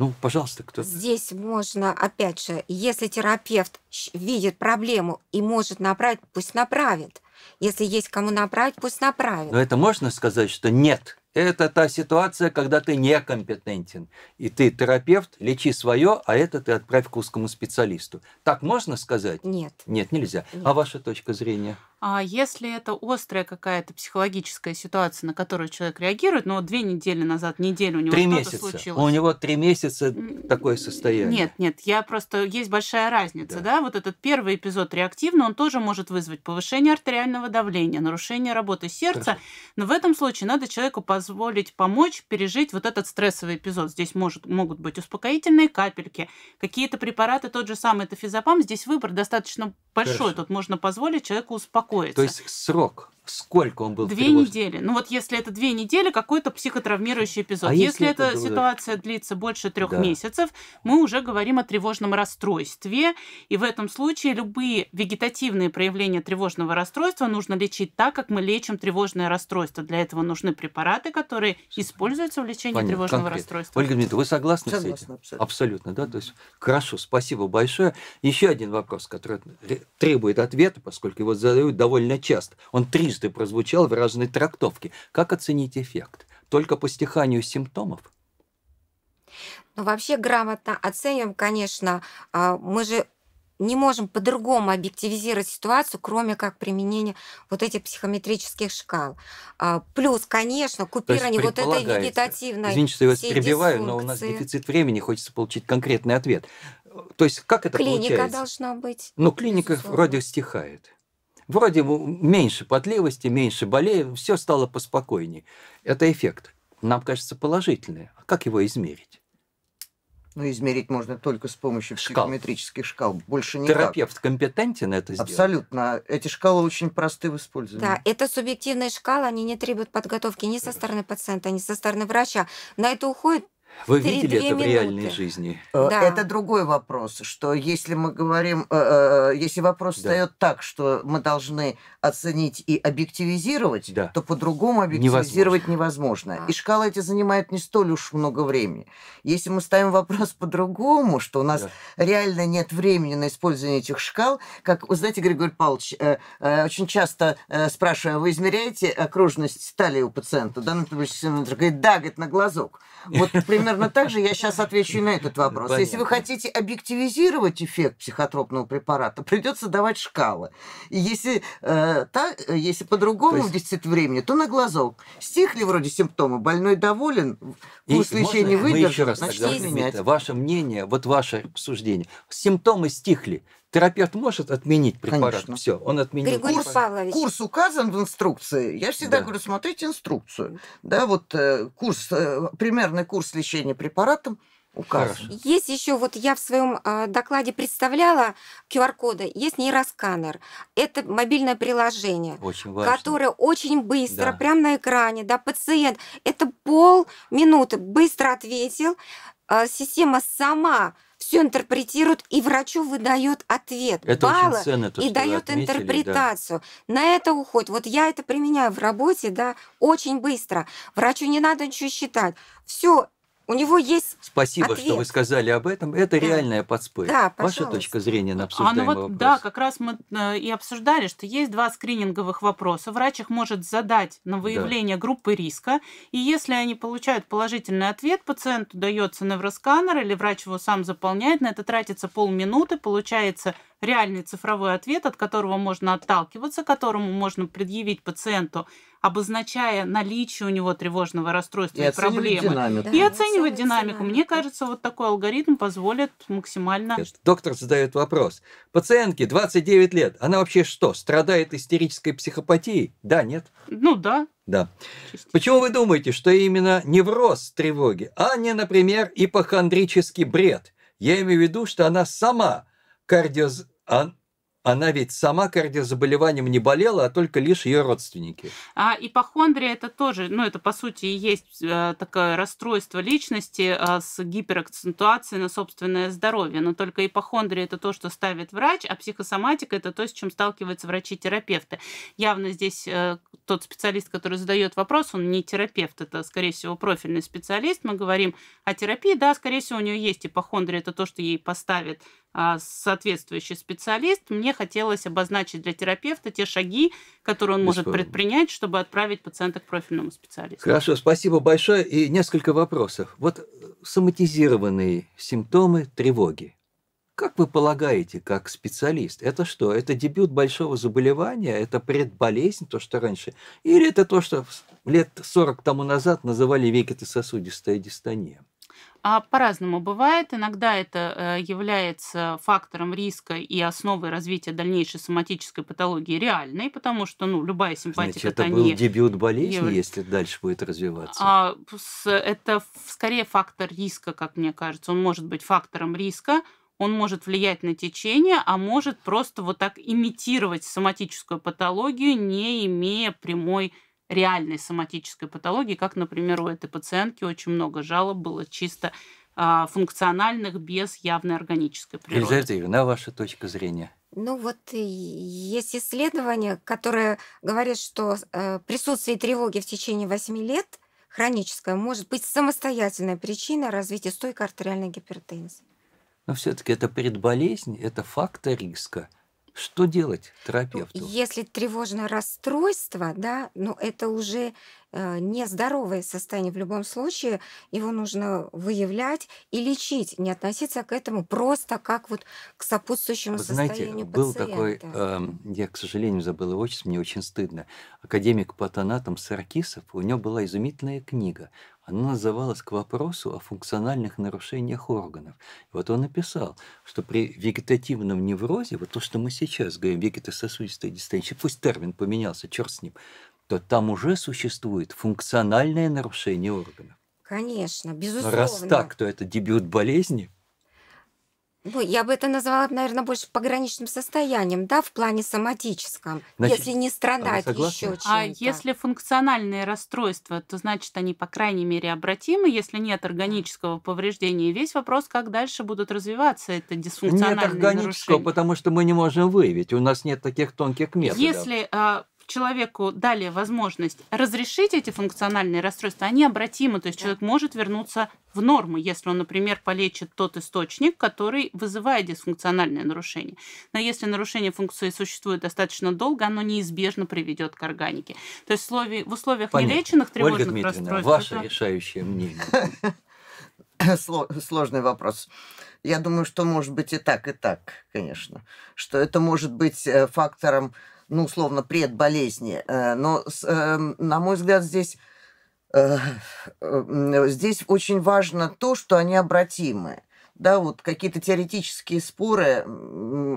Ну, пожалуйста, кто... Здесь можно, опять же, если терапевт видит проблему и может направить, пусть направит. Если есть кому направить, пусть направит. Но это можно сказать, что нет, это та ситуация, когда ты некомпетентен. И ты терапевт, лечи свое, а это ты отправь к узкому специалисту. Так можно сказать? Нет. Нет, нельзя. А Нет. А ваша точка зрения? А если это острая какая-то психологическая ситуация, на которую человек реагирует, но ну, две недели назад, неделю у него три месяца. случилось. У него три месяца такое состояние. Нет, нет, я просто есть большая разница, да. да? Вот этот первый эпизод реактивно, он тоже может вызвать повышение артериального давления, нарушение работы сердца, Хорошо. но в этом случае надо человеку позволить помочь пережить вот этот стрессовый эпизод. Здесь может могут быть успокоительные капельки, какие-то препараты, тот же самый это физопам. Здесь выбор достаточно большой, Хорошо. тут можно позволить человеку успокоиться успокоиться. То есть срок Сколько он был? Две тревожен? недели. Ну вот если это две недели, какой-то психотравмирующий эпизод. А если, если эта это... ситуация длится больше трех да. месяцев, мы уже говорим о тревожном расстройстве. И в этом случае любые вегетативные проявления тревожного расстройства нужно лечить так, как мы лечим тревожное расстройство. Для этого нужны препараты, которые используются в лечении Понятно, тревожного конкретно. расстройства. Ольга Дмитриевна, вы согласны Согласна, с этим? Абсолютно. абсолютно, да? То есть хорошо, спасибо большое. Еще один вопрос, который требует ответа, поскольку его задают довольно часто. Он трижды прозвучал в разной трактовке. Как оценить эффект? Только по стиханию симптомов? Ну, вообще грамотно оцениваем, конечно. А, мы же не можем по-другому объективизировать ситуацию, кроме как применения вот этих психометрических шкал. А, плюс, конечно, купирование вот этой вегетативной Извините, что я вас перебиваю, но у нас дефицит времени, хочется получить конкретный ответ. То есть как это клиника получается? Клиника должна быть. Ну, клиника безусловно. вроде стихает. Вроде меньше потливости, меньше болею, все стало поспокойнее. Это эффект. Нам кажется положительный. А как его измерить? Ну, измерить можно только с помощью психометрических шкал. Больше никак. Терапевт компетентен это сделать? Абсолютно. Эти шкалы очень просты в использовании. Да, это субъективные шкалы, они не требуют подготовки ни со стороны пациента, ни со стороны врача. На это уходит вы Три, видели это минуты. в реальной жизни? Э, да. Это другой вопрос, что если мы говорим, э, э, если вопрос да. встает так, что мы должны оценить и объективизировать, да. то по-другому объективизировать невозможно. невозможно. И шкала эти занимает не столь уж много времени. Если мы ставим вопрос по-другому, что у нас да. реально нет времени на использование этих шкал, как, вы знаете, Григорий Павлович, э, э, очень часто э, спрашиваю, «А вы измеряете окружность талии у пациента? Да, например, говорит, да, говорит, на глазок. Вот примерно так же я сейчас отвечу на этот вопрос. Понятно. Если вы хотите объективизировать эффект психотропного препарата, придется давать шкалы. И если, э, так, если по-другому есть... в дефицит времени, то на глазок. Стихли вроде симптомы, больной доволен, курс лечения выдержал, значит, тогда, изменять. Ваше мнение, вот ваше суждение. Симптомы стихли. Терапевт может отменить препарат? Конечно. Все, он отменил. курс, курс указан в инструкции. Я всегда да. говорю, смотрите инструкцию. Да, вот э, курс, э, примерный курс лечения препаратом указан. Есть еще, вот я в своем э, докладе представляла QR-коды, есть нейросканер. Это мобильное приложение, очень важно. которое очень быстро, да. прямо на экране, да, пациент, это полминуты быстро ответил, система сама все интерпретирует и врачу выдает ответ. Это балла, очень ценно, то, и дает интерпретацию. Да. На это уходит. Вот я это применяю в работе, да, очень быстро. Врачу не надо ничего считать. Все, у него есть Спасибо, ответ. что вы сказали об этом. Это да. реальная подспыль. Да, пожалуйста. Ваша точка зрения на обсуждаемый а, ну вот, вопрос. Да, как раз мы э, и обсуждали, что есть два скрининговых вопроса. Врач их может задать на выявление да. группы риска. И если они получают положительный ответ, пациенту дается невросканер или врач его сам заполняет. На это тратится полминуты, получается реальный цифровой ответ, от которого можно отталкиваться, которому можно предъявить пациенту обозначая наличие у него тревожного расстройства и, и проблемы. Динамику. Да, и оценивать динамику. Мне кажется, вот такой алгоритм позволит максимально... Доктор задает вопрос. Пациентке 29 лет. Она вообще что, страдает истерической психопатией? Да, нет? Ну да. Да. Частично. Почему вы думаете, что именно невроз тревоги, а не, например, ипохондрический бред? Я имею в виду, что она сама кардиоз... Она ведь сама кардиозаболеванием не болела, а только лишь ее родственники. А ипохондрия это тоже, ну это по сути и есть э, такое расстройство личности э, с гиперакцентуацией на собственное здоровье. Но только ипохондрия это то, что ставит врач, а психосоматика это то, с чем сталкиваются врачи-терапевты. Явно здесь э, тот специалист, который задает вопрос, он не терапевт, это скорее всего профильный специалист. Мы говорим о терапии, да, скорее всего у нее есть ипохондрия, это то, что ей поставит а, соответствующий специалист, мне хотелось обозначить для терапевта те шаги, которые он может предпринять, чтобы отправить пациента к профильному специалисту. Хорошо, спасибо большое. И несколько вопросов. Вот э, соматизированные симптомы тревоги. Как вы полагаете, как специалист, это что? Это дебют большого заболевания, это предболезнь, то, что раньше? Или это то, что лет 40 тому назад называли вегетососудистая дистония? А по-разному бывает. Иногда это э, является фактором риска и основой развития дальнейшей соматической патологии реальной, потому что ну, любая симпатика... Значит, это, был дебют болезни, Я... если дальше будет развиваться? А, это скорее фактор риска, как мне кажется. Он может быть фактором риска, он может влиять на течение, а может просто вот так имитировать соматическую патологию, не имея прямой реальной соматической патологии, как, например, у этой пациентки очень много жалоб было чисто а, функциональных без явной органической природы. Елизавета Ивановна, ваша точка зрения? Ну вот есть исследование, которое говорит, что э, присутствие тревоги в течение 8 лет хроническое может быть самостоятельной причиной развития стойкой артериальной гипертензии. Но все-таки это предболезнь, это фактор риска – что делать ну, терапевту? Если тревожное расстройство, да, ну это уже Э, нездоровое состояние в любом случае, его нужно выявлять и лечить, не относиться к этому просто как вот к сопутствующему Вы знаете, состоянию был пациента. такой, э, я, к сожалению, забыл его отчество, мне очень стыдно, академик патонатом Саркисов, у него была изумительная книга, она называлась «К вопросу о функциональных нарушениях органов». вот он написал, что при вегетативном неврозе, вот то, что мы сейчас говорим, вегетососудистая дистенсия, пусть термин поменялся, черт с ним, то там уже существует функциональное нарушение органов. Конечно, безусловно. Раз так, то это дебют болезни. Ну, я бы это назвала, наверное, больше пограничным состоянием, да, в плане соматическом, значит, если не а страдать еще а чем-то. А если функциональные расстройства, то значит они, по крайней мере, обратимы, если нет органического повреждения. И весь вопрос, как дальше будут развиваться это дисфункциональные Нет органического, нарушения. потому что мы не можем выявить, у нас нет таких тонких методов. Если а, человеку дали возможность разрешить эти функциональные расстройства, они обратимы. То есть да. человек может вернуться в норму, если он, например, полечит тот источник, который вызывает дисфункциональное нарушение. Но если нарушение функции существует достаточно долго, оно неизбежно приведет к органике. То есть в условиях Понятно. нелеченных тревожных Ольга Дмитриевна, расстройств... ваше это... решающее мнение. <laughs> Сложный вопрос. Я думаю, что может быть и так, и так, конечно. Что это может быть э, фактором ну, условно, предболезни. Э, но, эм, на мой взгляд, здесь э, э, здесь очень важно то, что они обратимы да, вот какие-то теоретические споры,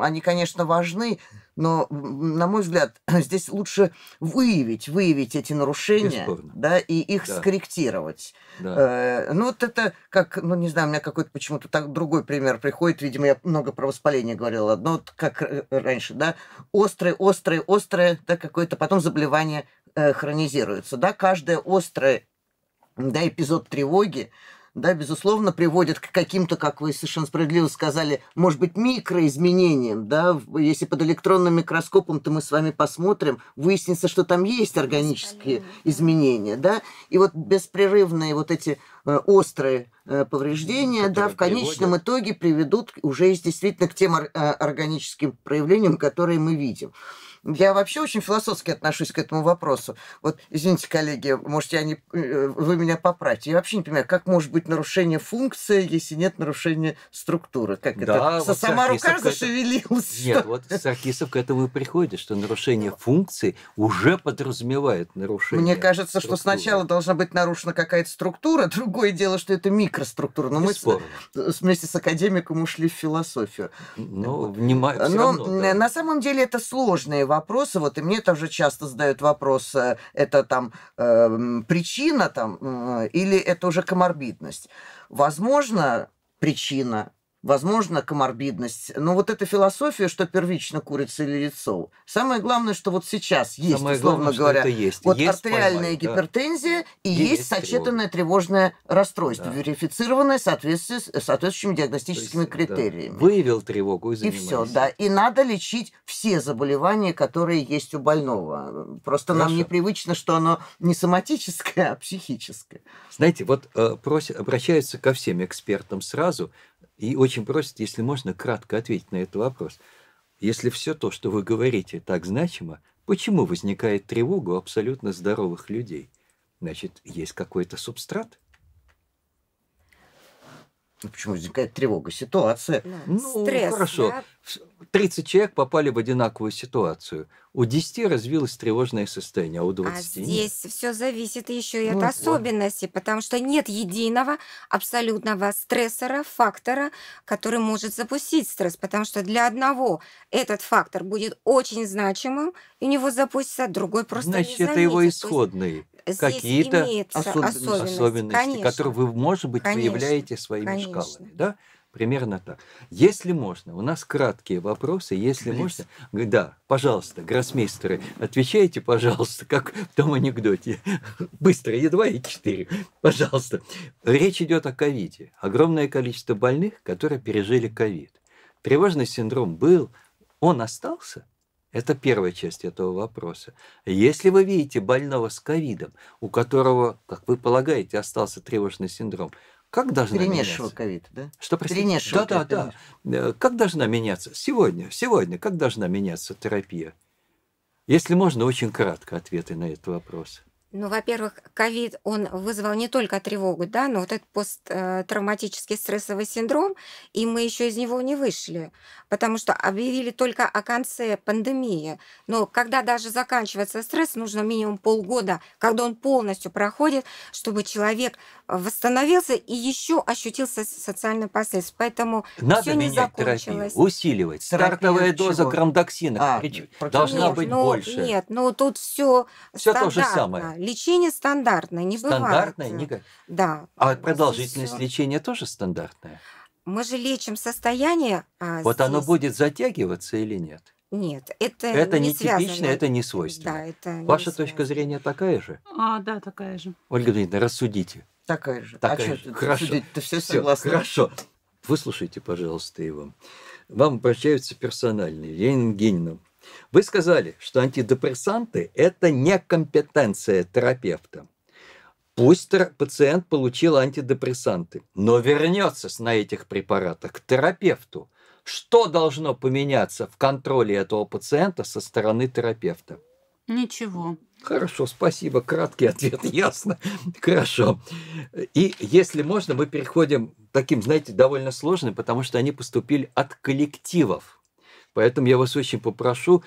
они, конечно, важны, но, на мой взгляд, <clears throat> здесь лучше выявить, выявить эти нарушения, Бесспорно. да, и их да. скорректировать. Да. Э, ну, вот это как, ну, не знаю, у меня какой-то почему-то так другой пример приходит, видимо, я много про воспаление говорила, но вот как э, раньше, да, острое, острое, острое, да, какое-то потом заболевание э, хронизируется, да, каждое острое, да, эпизод тревоги, да, безусловно, приводит к каким-то, как вы совершенно справедливо сказали, может быть, микроизменениям, да, если под электронным микроскопом, то мы с вами посмотрим, выяснится, что там есть органические изменения, да, и вот беспрерывные вот эти э, острые э, повреждения, Которые да, в конечном приводят. итоге приведут уже действительно к тем э, органическим проявлениям, которые мы видим. Я вообще очень философски отношусь к этому вопросу. Вот, извините, коллеги, может, я не, э, вы меня поправьте. Я вообще не понимаю, как может быть нарушение функции, если нет нарушения структуры? Как да, это? Вот Сама рука зашевелилась. Нет, что? вот Саркисов к этому и приходит, что нарушение функции уже подразумевает нарушение Мне кажется, структуры. что сначала должна быть нарушена какая-то структура, <laughs> другое дело, что это микроструктура. Но Бесспорно. мы с, вместе с академиком ушли в философию. Ну, внимание, Но равно, да. на самом деле это сложные вопросы, вот и мне тоже часто задают вопрос, это там э, причина там, э, или это уже коморбидность. Возможно, причина, возможно, коморбидность. Но вот эта философия, что первично курица или яйцо, самое главное, что вот сейчас есть, самое условно главное, говоря, есть. вот есть артериальная поймать, гипертензия да. и есть, есть сочетанное тревожное расстройство, да. верифицированное в соответствующими диагностическими есть, критериями. Да. Выявил тревогу и занимались. И все, да. И надо лечить все заболевания, которые есть у больного. Просто Хорошо. нам непривычно, что оно не соматическое, а психическое. Знаете, вот э, просят, обращаются ко всем экспертам сразу – и очень просит, если можно, кратко ответить на этот вопрос. Если все то, что вы говорите, так значимо, почему возникает тревога у абсолютно здоровых людей? Значит, есть какой-то субстрат? Ну, почему возникает тревога? Ситуация. Да. Ну, Стресс, ну, хорошо. Да? 30 человек попали в одинаковую ситуацию. У 10 развилось тревожное состояние, а у 20 а здесь все зависит еще и ну, от особенностей, вот. потому что нет единого абсолютного стрессора, фактора, который может запустить стресс, потому что для одного этот фактор будет очень значимым, и у него запустится, другой просто Значит, не заметит. это его исходный. Какие-то особ... особенности, особенности которые вы, может быть, конечно, выявляете своими конечно. шкалами. Да? Примерно так. Если можно, у нас краткие вопросы, если Блиц. можно. Да, пожалуйста, гроссмейстеры, отвечайте, пожалуйста, как в том анекдоте. Быстро, едва и четыре. Пожалуйста. Речь идет о ковиде. Огромное количество больных, которые пережили ковид. Тревожный синдром был, он остался? Это первая часть этого вопроса. Если вы видите больного с ковидом, у которого, как вы полагаете, остался тревожный синдром, как должна Перенесшего меняться? да? Что, простите? да, да, да. Как должна меняться? Сегодня, сегодня, как должна меняться терапия? Если можно, очень кратко ответы на этот вопрос. Ну, во-первых, ковид, он вызвал не только тревогу, да, но вот этот посттравматический стрессовый синдром, и мы еще из него не вышли, потому что объявили только о конце пандемии. Но когда даже заканчивается стресс, нужно минимум полгода, когда он полностью проходит, чтобы человек восстановился и еще ощутился социальные последствия. Поэтому Надо все не закончилось. Терапию, усиливать. Стартовая доза а, чего? а, должна нет, быть ну, больше. Нет, ну тут все. Все то же самое. Лечение стандартное, не стандартное, бывает. Стандартное? Э, Никак... Да. А продолжительность лечения тоже стандартная? Мы же лечим состояние... А вот здесь... оно будет затягиваться или нет? Нет, это, это не, типично, это не свойственно. Да, это Ваша связано. точка зрения такая же? А, да, такая же. Ольга Дмитриевна, рассудите. Такая же. А такая а же. Что, хорошо. Ты все, согласна. Хорошо. Выслушайте, пожалуйста, его. Вам обращаются персональные, Елена Евгеньевна, вы сказали, что антидепрессанты – это некомпетенция терапевта. Пусть пациент получил антидепрессанты, но вернется на этих препаратах к терапевту. Что должно поменяться в контроле этого пациента со стороны терапевта? Ничего. Хорошо, спасибо. Краткий ответ, <laughs> ясно. Хорошо. И если можно, мы переходим таким, знаете, довольно сложным, потому что они поступили от коллективов Поэтому я вас очень попрошу,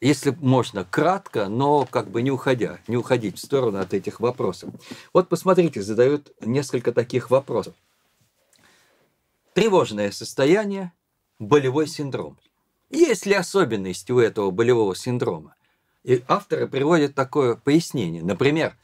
если можно, кратко, но как бы не уходя, не уходить в сторону от этих вопросов. Вот посмотрите, задают несколько таких вопросов. Тревожное состояние, болевой синдром. Есть ли особенности у этого болевого синдрома? И авторы приводят такое пояснение. Например,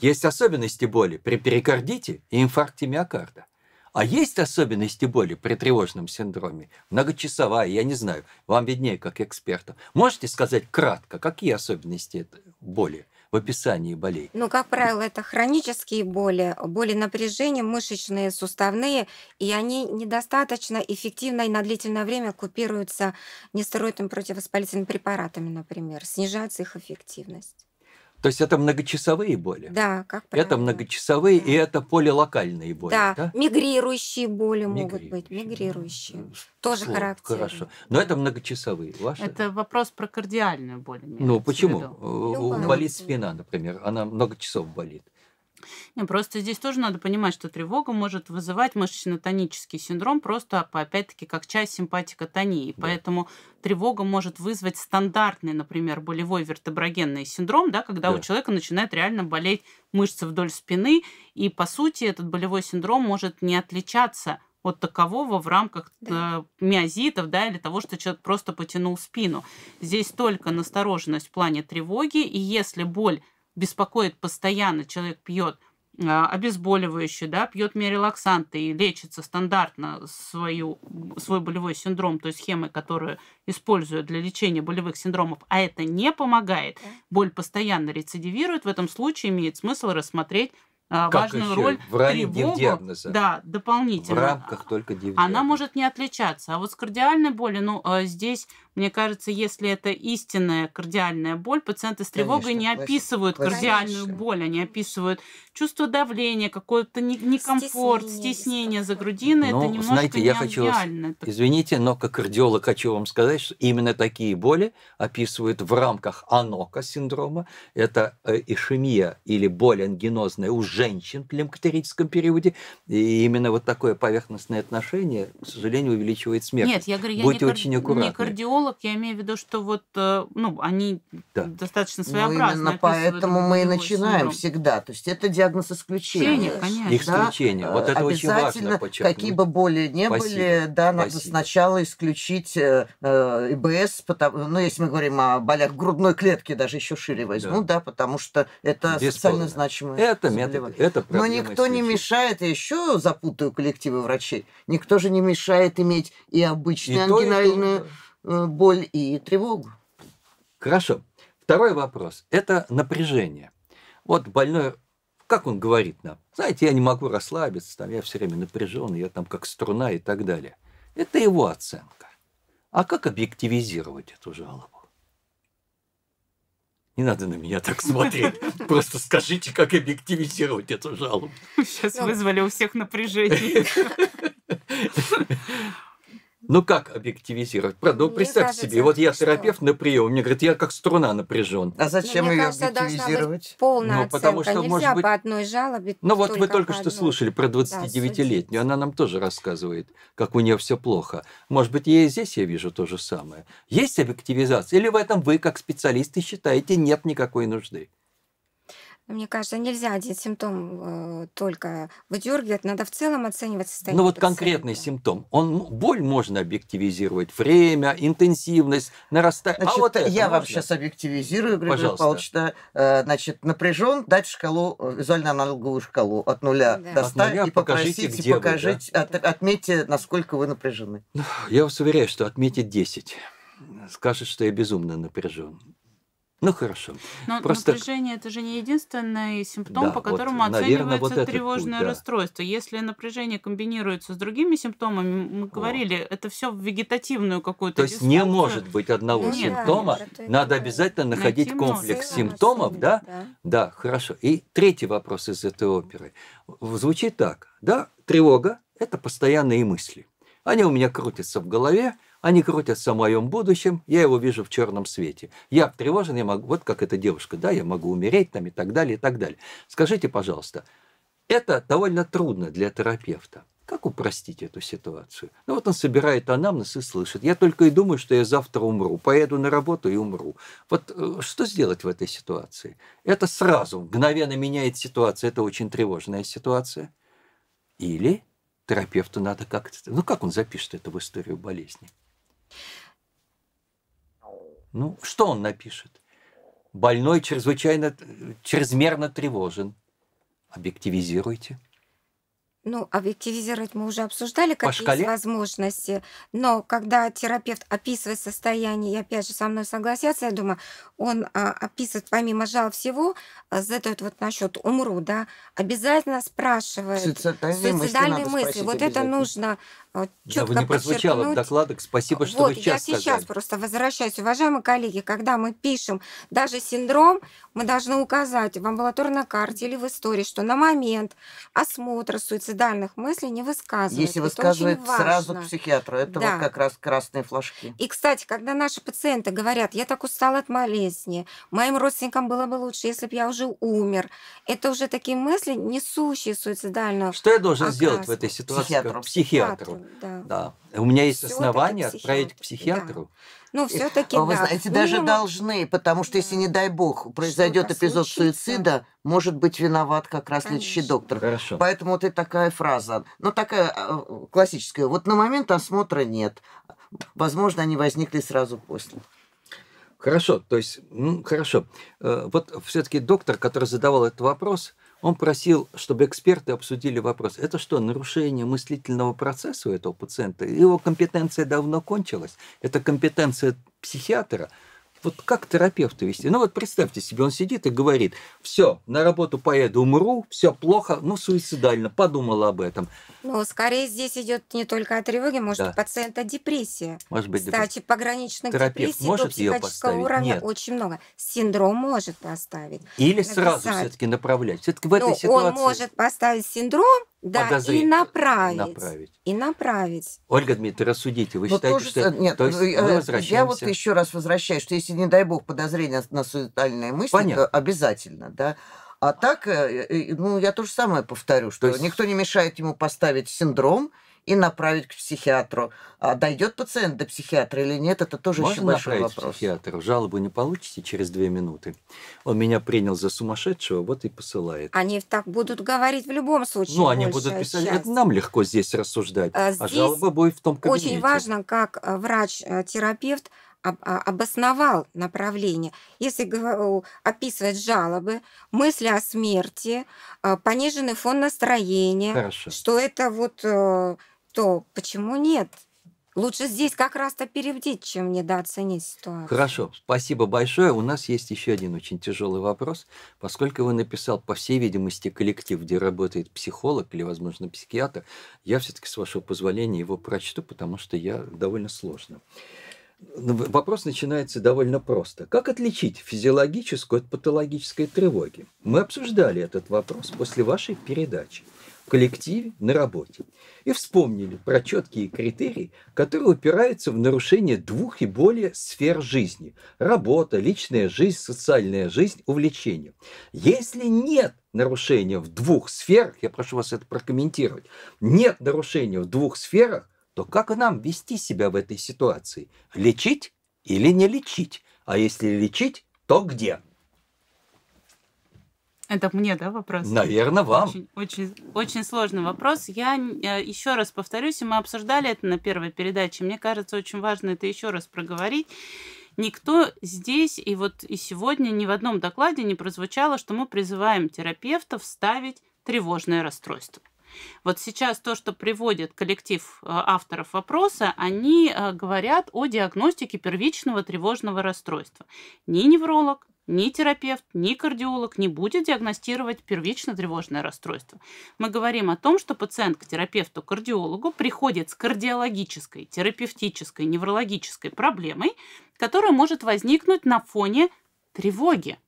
есть особенности боли при перикардите и инфаркте миокарда. А есть особенности боли при тревожном синдроме? Многочасовая, я не знаю, вам виднее как эксперту. Можете сказать кратко, какие особенности боли? в описании болей? Ну, как правило, это хронические боли, боли напряжения, мышечные, суставные, и они недостаточно эффективно и на длительное время купируются нестероидными противовоспалительными препаратами, например, снижается их эффективность. То есть это многочасовые боли? Да, как правило. Это многочасовые да. и это полилокальные боли, да? да? мигрирующие боли мигрирующие. могут быть, мигрирующие. Да. Тоже Слово, характерно. Хорошо. Но это многочасовые ваши? Это вопрос про кардиальную боль. Ну, почему? Э, Любая. Болит спина, например, она много часов болит. Не, просто здесь тоже надо понимать, что тревога может вызывать мышечно-тонический синдром, просто опять-таки как часть симпатикотонии. Да. Поэтому тревога может вызвать стандартный, например, болевой вертеброгенный синдром, да, когда да. у человека начинает реально болеть мышцы вдоль спины, и по сути этот болевой синдром может не отличаться от такового в рамках да. Э, миозитов, да, или того, что человек просто потянул спину. Здесь только настороженность в плане тревоги, и если боль беспокоит постоянно, человек пьет а, обезболивающие, да, пьет мирелаксанты и лечится стандартно свою, свой болевой синдром, то есть схемы, которые используют для лечения болевых синдромов, а это не помогает, боль постоянно рецидивирует, в этом случае имеет смысл рассмотреть а, как важную еще? роль в тревогу, диагноза. да, дополнительно. В рамках только диагноза. Она может не отличаться. А вот с кардиальной болью, ну, а, здесь, мне кажется, если это истинная кардиальная боль, пациенты с тревогой Конечно, не описывают класс... кардиальную Конечно. боль, они описывают чувство давления, какой-то некомфорт, стеснение, стеснение за грудиной. Ну, это немножко знаете, я хочу вас, это... извините, но как кардиолог хочу вам сказать, что именно такие боли описывают в рамках анока синдрома. Это э, ишемия или боль ангинозная уже женщин в климактерическом периоде. И именно вот такое поверхностное отношение, к сожалению, увеличивает смертность. Нет, я говорю, я Будьте не, очень кар... не кардиолог, я имею в виду, что вот, э, ну, они да. достаточно своеобразны. Ну, именно поэтому мы и начинаем синдром. всегда. То есть это диагноз исключения. Исключение, конечно. Исключение. Да? Вот это очень важно подчеркнуть. Какие бы боли не Спасибо. были, да, надо Спасибо. сначала исключить э, э ИБС, потому, ну, если мы говорим о болях грудной клетки, даже еще шире возьму, да, да потому что это социально значимое. Это метод это Но никто не мешает, я еще запутаю коллективы врачей, никто же не мешает иметь и обычную ангинальную э, боль, и тревогу. Хорошо. Второй вопрос. Это напряжение. Вот больной, как он говорит нам, знаете, я не могу расслабиться, там, я все время напряжен, я там как струна и так далее. Это его оценка. А как объективизировать эту жалобу? не надо на меня так смотреть. Просто скажите, как объективизировать эту жалобу. Сейчас вызвали у всех напряжение. <laughs> Ну как объективизировать? Правда, ну, мне представь кажется, себе, вот я терапевт на прием, мне говорят, я как струна напряжен. А зачем ну, мне ее кажется, объективизировать? полная ну, оценка. потому что, Нельзя может быть... по одной жалобе. Ну вот вы только что слушали про 29-летнюю, да, она нам тоже рассказывает, как у нее все плохо. Может быть, ей здесь я вижу то же самое. Есть объективизация? Или в этом вы, как специалисты, считаете, нет никакой нужды? Мне кажется, нельзя один симптом э, только выдергивать, надо в целом оценивать ну состояние. Ну вот пациента. конкретный симптом. Он ну, боль можно объективизировать, время, интенсивность, нарастание. а вот я вам можно? сейчас объективизирую, Григорий Пожалуйста. Павлович, да, э, значит, напряжен, дать шкалу, э, визуально-аналоговую шкалу от нуля да. до ста и покажите, где покажите, вы, да? от, отметьте, насколько вы напряжены. Ну, я вас уверяю, что отметит 10 скажет, что я безумно напряжен. Ну хорошо. Но Просто... напряжение это же не единственный симптом, да, по которому вот, оценивается наверное, вот тревожное путь, да. расстройство. Если напряжение комбинируется с другими симптомами, мы говорили, О. это все в вегетативную какую-то. То есть дисфункцию. не может быть одного Нет, симптома. Нет, Надо обязательно находить Найти комплекс может. симптомов, да? да? Да, хорошо. И третий вопрос из этой оперы звучит так: да, тревога это постоянные мысли. Они у меня крутятся в голове, они крутятся в моем будущем, я его вижу в черном свете. Я тревожен, я могу, вот как эта девушка, да, я могу умереть там и так далее, и так далее. Скажите, пожалуйста, это довольно трудно для терапевта. Как упростить эту ситуацию? Ну вот он собирает анамнез и слышит. Я только и думаю, что я завтра умру. Поеду на работу и умру. Вот э, что сделать в этой ситуации? Это сразу, мгновенно меняет ситуацию. Это очень тревожная ситуация. Или терапевту надо как-то... Ну, как он запишет это в историю болезни? Ну, что он напишет? Больной чрезвычайно, э, чрезмерно тревожен. Объективизируйте. Ну, объективизировать а мы уже обсуждали, какие По шкале? возможности. Но когда терапевт описывает состояние, и опять же со мной согласятся, я думаю, он а, описывает помимо жал всего, а, задает вот насчет умру, да, обязательно спрашивает. Суицидальные, мысли. Вот это нужно четко да, не прозвучало в докладах. Спасибо, что вот, вы сейчас я сейчас сказали. просто возвращаюсь. Уважаемые коллеги, когда мы пишем даже синдром, мы должны указать в амбулаторной карте или в истории, что на момент осмотра суицидальных мыслей не высказывают. Если высказывает это сразу к психиатру. Это да. вот как раз красные флажки. И, кстати, когда наши пациенты говорят, я так устал от болезни, моим родственникам было бы лучше, если бы я уже умер. Это уже такие мысли, несущие суицидальную Что я должен окраску. сделать в этой ситуации? Психиатру. Психиатру да. да. У меня есть основания отправить к психиатру. Да. Ну, все-таки а Вы да. знаете, даже Минимум... должны, потому что если, не дай бог, произойдет эпизод случится. суицида, может быть виноват как раз Конечно. лечащий доктор. Хорошо. Поэтому вот и такая фраза. Ну, такая а, классическая. Вот на момент осмотра нет. Возможно, они возникли сразу после. Хорошо, то есть, ну, хорошо. Э, вот все-таки доктор, который задавал этот вопрос, он просил, чтобы эксперты обсудили вопрос, это что, нарушение мыслительного процесса у этого пациента? Его компетенция давно кончилась. Это компетенция психиатра – вот как терапевта вести? Ну вот представьте себе, он сидит и говорит, все, на работу поеду, умру, все плохо, ну суицидально, подумала об этом. Ну, скорее здесь идет не только о тревоге, может, да. у пациента депрессия. Может быть, Кстати, депресс... пограничных Терапевт депрессий может до психического уровня Нет. очень много. Синдром может поставить. Или написать. сразу все-таки направлять. Все-таки в этой ну, ситуации... Он может поставить синдром, да, подозр... и направить, направить. И направить. Ольга Дмитриевна, рассудите, вы Но ну, считаете, тоже... что... Нет, то ну, есть мы возвращаемся... я вот еще раз возвращаюсь, что если, не дай бог, подозрение на суицидальные мысли, Понятно. то обязательно, да. А так, э, э, э, ну, я то же самое повторю, что то есть... никто не мешает ему поставить синдром, и направить к психиатру. А дойдет пациент до психиатра или нет, это тоже Можно еще большой вопрос. психиатру? Жалобу не получите через две минуты. Он меня принял за сумасшедшего, вот и посылает. Они так будут говорить в любом случае. Ну, они будут писать, часть. это нам легко здесь рассуждать. А, а здесь а жалоба будет в том кабинете. Очень важно, как э, врач-терапевт а, обосновал направление. Если э, описывать жалобы, мысли о смерти, э, пониженный фон настроения, Хорошо. что это вот то почему нет? Лучше здесь как раз-то перебдить, чем недооценить ситуацию. Хорошо, спасибо большое. У нас есть еще один очень тяжелый вопрос. Поскольку вы написал, по всей видимости, коллектив, где работает психолог или, возможно, психиатр, я все-таки, с вашего позволения, его прочту, потому что я довольно сложно. Ну, вопрос начинается довольно просто. Как отличить физиологическую от патологической тревоги? Мы обсуждали этот вопрос после вашей передачи коллективе, на работе. И вспомнили про четкие критерии, которые упираются в нарушение двух и более сфер жизни. Работа, личная жизнь, социальная жизнь, увлечение. Если нет нарушения в двух сферах, я прошу вас это прокомментировать, нет нарушения в двух сферах, то как нам вести себя в этой ситуации? Лечить или не лечить? А если лечить, то где? Это мне, да, вопрос? Наверное, вам. Очень, очень, очень сложный вопрос. Я э, еще раз повторюсь, и мы обсуждали это на первой передаче. Мне кажется, очень важно это еще раз проговорить никто здесь и вот и сегодня ни в одном докладе не прозвучало, что мы призываем терапевтов ставить тревожное расстройство. Вот сейчас то, что приводит коллектив э, авторов вопроса, они э, говорят о диагностике первичного тревожного расстройства. Ни невролог, ни терапевт, ни кардиолог не будет диагностировать первично-тревожное расстройство. Мы говорим о том, что пациент к терапевту-кардиологу приходит с кардиологической, терапевтической, неврологической проблемой, которая может возникнуть на фоне тревоги.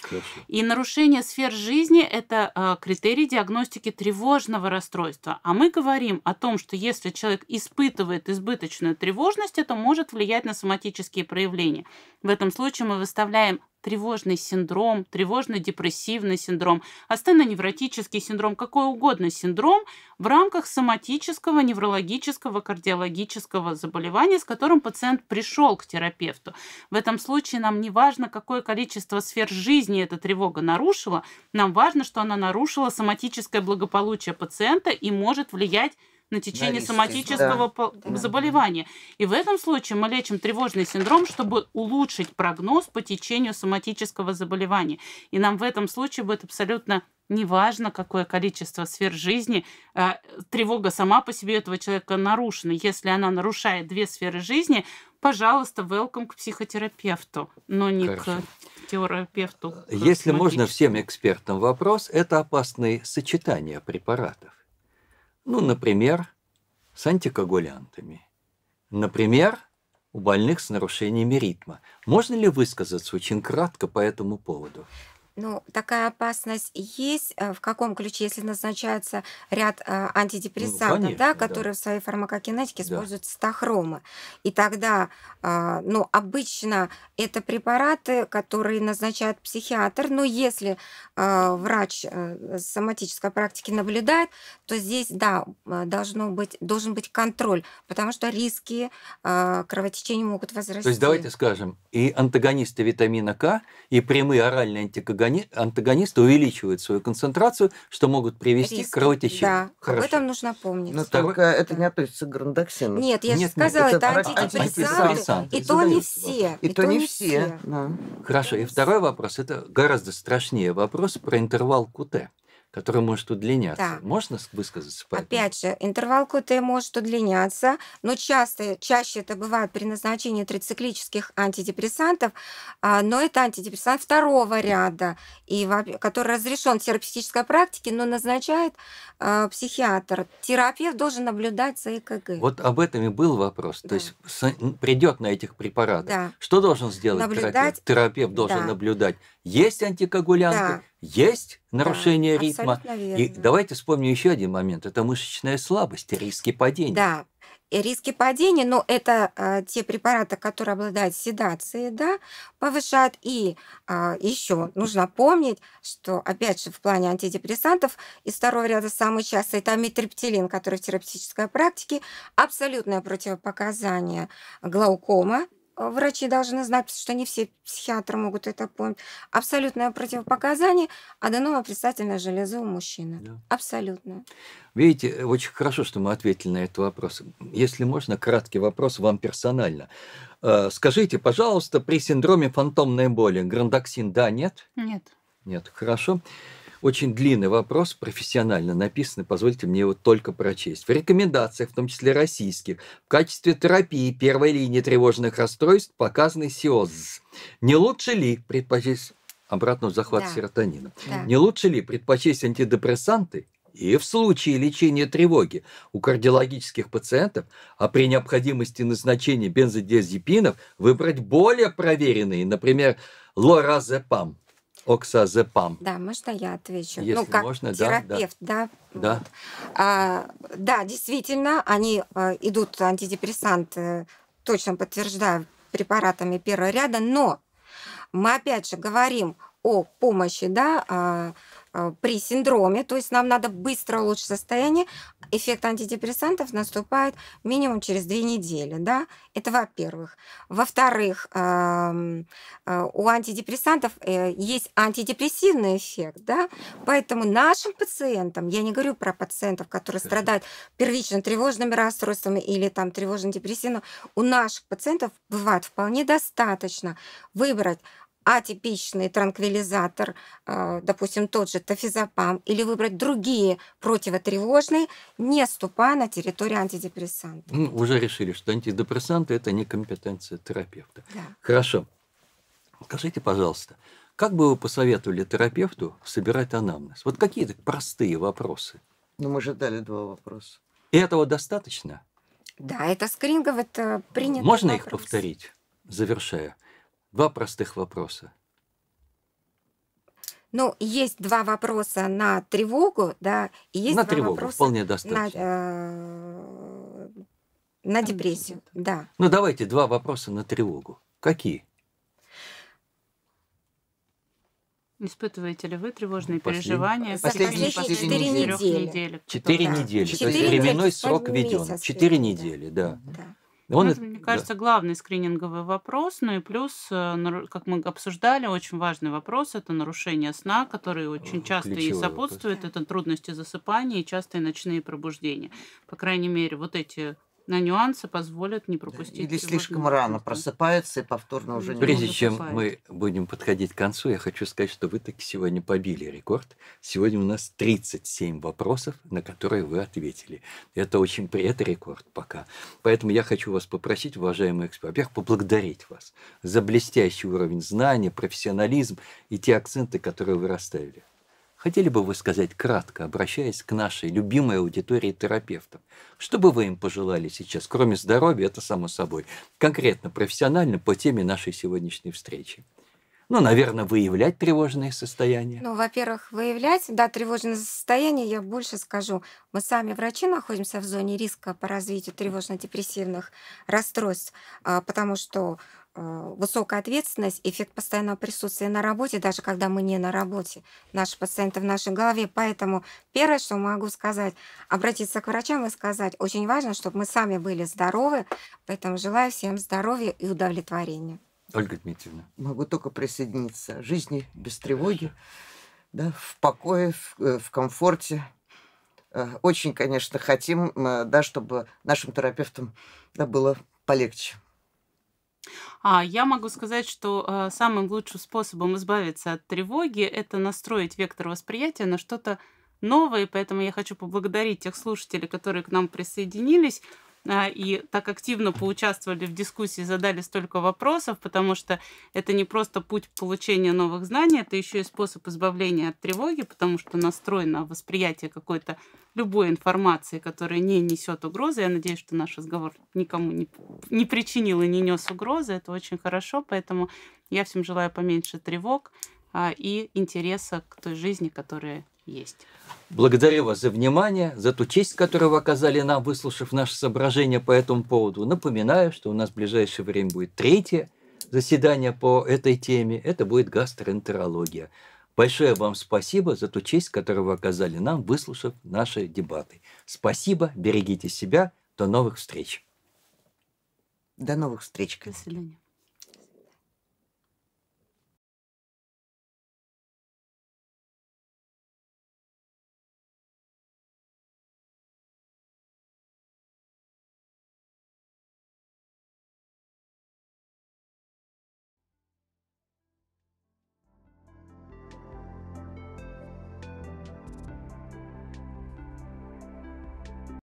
Хорошо. И нарушение сфер жизни – это э, критерий диагностики тревожного расстройства. А мы говорим о том, что если человек испытывает избыточную тревожность, это может влиять на соматические проявления. В этом случае мы выставляем тревожный синдром, тревожно-депрессивный синдром, астеноневротический синдром, какой угодно синдром в рамках соматического, неврологического, кардиологического заболевания, с которым пациент пришел к терапевту. В этом случае нам не важно, какое количество сфер жизни эта тревога нарушила, нам важно, что она нарушила соматическое благополучие пациента и может влиять на течение на соматического да. заболевания. И в этом случае мы лечим тревожный синдром, чтобы улучшить прогноз по течению соматического заболевания. И нам в этом случае будет абсолютно неважно, какое количество сфер жизни, э, тревога сама по себе этого человека нарушена. Если она нарушает две сферы жизни, пожалуйста, welcome к психотерапевту, но не Хорошо. к терапевту. Если можно всем экспертам вопрос, это опасные сочетания препаратов. Ну, например, с антикоагулянтами. Например, у больных с нарушениями ритма. Можно ли высказаться очень кратко по этому поводу? Ну, такая опасность есть. Э, в каком ключе, если назначается ряд э, ну, ну, антидепрессантов, ну, конечно, да, которые да. в своей фармакокинетике да. используют стахромы. И тогда, а, ну, обычно это препараты, которые назначает психиатр. Но если а, врач э, соматической практики наблюдает, то здесь, да, а, должно быть, должен быть контроль, потому что риски кровотечения могут возрасти. То есть давайте скажем, и антагонисты витамина К, и прямые оральные антикоагулянты антагони... антагонисты увеличивают свою концентрацию, что могут привести Риск. к кровотечению. Да, Хорошо. об этом нужно помнить. Но ну, Второй... только это не относится к грандоксину. Нет, я же нет, сказала, это, это антидепрессанты. И то не все. И, то, не все. Да. Хорошо, и второй вопрос, это гораздо страшнее вопрос про интервал КУТ который может удлиняться. Да. Можно высказаться по Опять же, интервал КТ может удлиняться, но часто, чаще это бывает при назначении трициклических антидепрессантов, а, но это антидепрессант второго ряда, и, который разрешен в терапевтической практике, но назначает э, психиатр. Терапевт должен наблюдать за ЭКГ. Вот об этом и был вопрос. Да. То есть придет на этих препаратах. Да. Что должен сделать наблюдать... терапевт? Терапевт должен да. наблюдать, есть антикоагулянты, да есть нарушение да, ритма. И давайте вспомним еще один момент. Это мышечная слабость, риски падения. Да, риски падения, но ну, это э, те препараты, которые обладают седацией, да, повышают. И э, еще нужно помнить, что, опять же, в плане антидепрессантов из второго ряда самый частый это амитриптилин, который в терапевтической практике абсолютное противопоказание глаукома, а, врачи должны знать, что не все психиатры могут это помнить. Абсолютное противопоказание аденома предстательной железы у мужчины. Да. Абсолютно. Видите, э, очень хорошо, что мы ответили на этот вопрос. Если можно, краткий вопрос вам персонально. А, скажите, пожалуйста, при синдроме фантомной боли грандоксин да, нет? Нет. Нет, хорошо. Хорошо очень длинный вопрос, профессионально написанный, позвольте мне его только прочесть. В рекомендациях, в том числе российских, в качестве терапии первой линии тревожных расстройств показаны СИОЗ. Не лучше ли предпочесть обратного захват да. серотонина? Да. Не лучше ли предпочесть антидепрессанты и в случае лечения тревоги у кардиологических пациентов, а при необходимости назначения бензодиазепинов выбрать более проверенные, например, лоразепам оксазепам. Да, можно я отвечу? Ну, Если ну, как можно, терапевт, да. Да, да. Вот. А, да действительно, они а, идут антидепрессанты, э, точно подтверждаю, препаратами первого ряда, но мы опять же говорим о помощи, да, а, Э, при синдроме, то есть нам надо быстро улучшить состояние, эффект антидепрессантов наступает минимум через две недели, да, это во-первых. Во-вторых, эм, э, у антидепрессантов э, есть антидепрессивный эффект, да, поэтому нашим пациентам, я не говорю про пациентов, которые страдают первично-тревожными расстройствами или там тревожно депрессивно у наших пациентов бывает вполне достаточно выбрать атипичный транквилизатор, а, допустим, тот же тофизопам, или выбрать другие противотревожные, не ступая на территорию антидепрессанта. Ну, уже решили, что антидепрессанты – это не компетенция терапевта. Да. Хорошо. Скажите, пожалуйста, как бы вы посоветовали терапевту собирать анамнез? Вот какие-то простые вопросы. Ну, мы же дали два вопроса. И этого достаточно? Да, это скрининговый, это принято. Можно вопрос. их повторить, завершая? Два простых вопроса. Ну, есть два вопроса на тревогу, да, и есть на два тревогу, вопроса вполне достаточно. На, э, на депрессию, да. Ну, давайте два вопроса на тревогу. Какие? Испытываете ли вы тревожные Послед... переживания? Последние четыре недели. Четыре недели. То есть временной срок введен. Четыре недели, да. да. Он... Ну, это, мне кажется, да. главный скрининговый вопрос. Ну и плюс, э, как мы обсуждали, очень важный вопрос – это нарушение сна, которые очень часто и сопутствует, Это трудности засыпания и частые ночные пробуждения. По крайней мере, вот эти на нюансы позволят не пропустить. Или слишком рано просыпается и повторно уже не Прежде чем мы будем подходить к концу, я хочу сказать, что вы таки сегодня побили рекорд. Сегодня у нас 37 вопросов, на которые вы ответили. Это очень приятный рекорд пока. Поэтому я хочу вас попросить, уважаемые эксперты, во-первых, поблагодарить вас за блестящий уровень знания, профессионализм и те акценты, которые вы расставили хотели бы вы сказать кратко, обращаясь к нашей любимой аудитории терапевтов? Что бы вы им пожелали сейчас, кроме здоровья, это само собой, конкретно, профессионально по теме нашей сегодняшней встречи? Ну, наверное, выявлять тревожные состояния. Ну, во-первых, выявлять, да, тревожные состояния, я больше скажу. Мы сами, врачи, находимся в зоне риска по развитию тревожно-депрессивных расстройств, а, потому что а, высокая ответственность, эффект постоянного присутствия на работе, даже когда мы не на работе. Наши пациенты в нашей голове. Поэтому первое, что могу сказать, обратиться к врачам и сказать, очень важно, чтобы мы сами были здоровы. Поэтому желаю всем здоровья и удовлетворения. Ольга Дмитриевна. Могу только присоединиться. Жизни без тревоги, да, в покое, в, э, в комфорте. Э, очень, конечно, хотим, э, да, чтобы нашим терапевтам да, было полегче. А, я могу сказать, что э, самым лучшим способом избавиться от тревоги это настроить вектор восприятия на что-то новое, поэтому я хочу поблагодарить тех слушателей, которые к нам присоединились. А, и так активно поучаствовали в дискуссии, задали столько вопросов, потому что это не просто путь получения новых знаний, это еще и способ избавления от тревоги, потому что настроено восприятие какой-то любой информации, которая не несет угрозы. Я надеюсь, что наш разговор никому не, не причинил и не нес угрозы. Это очень хорошо, поэтому я всем желаю поменьше тревог а, и интереса к той жизни, которая есть. Благодарю вас за внимание, за ту честь, которую вы оказали нам, выслушав наши соображения по этому поводу. Напоминаю, что у нас в ближайшее время будет третье заседание по этой теме. Это будет гастроэнтерология. Большое вам спасибо за ту честь, которую вы оказали нам, выслушав наши дебаты. Спасибо, берегите себя. До новых встреч. До новых встреч. До свидания.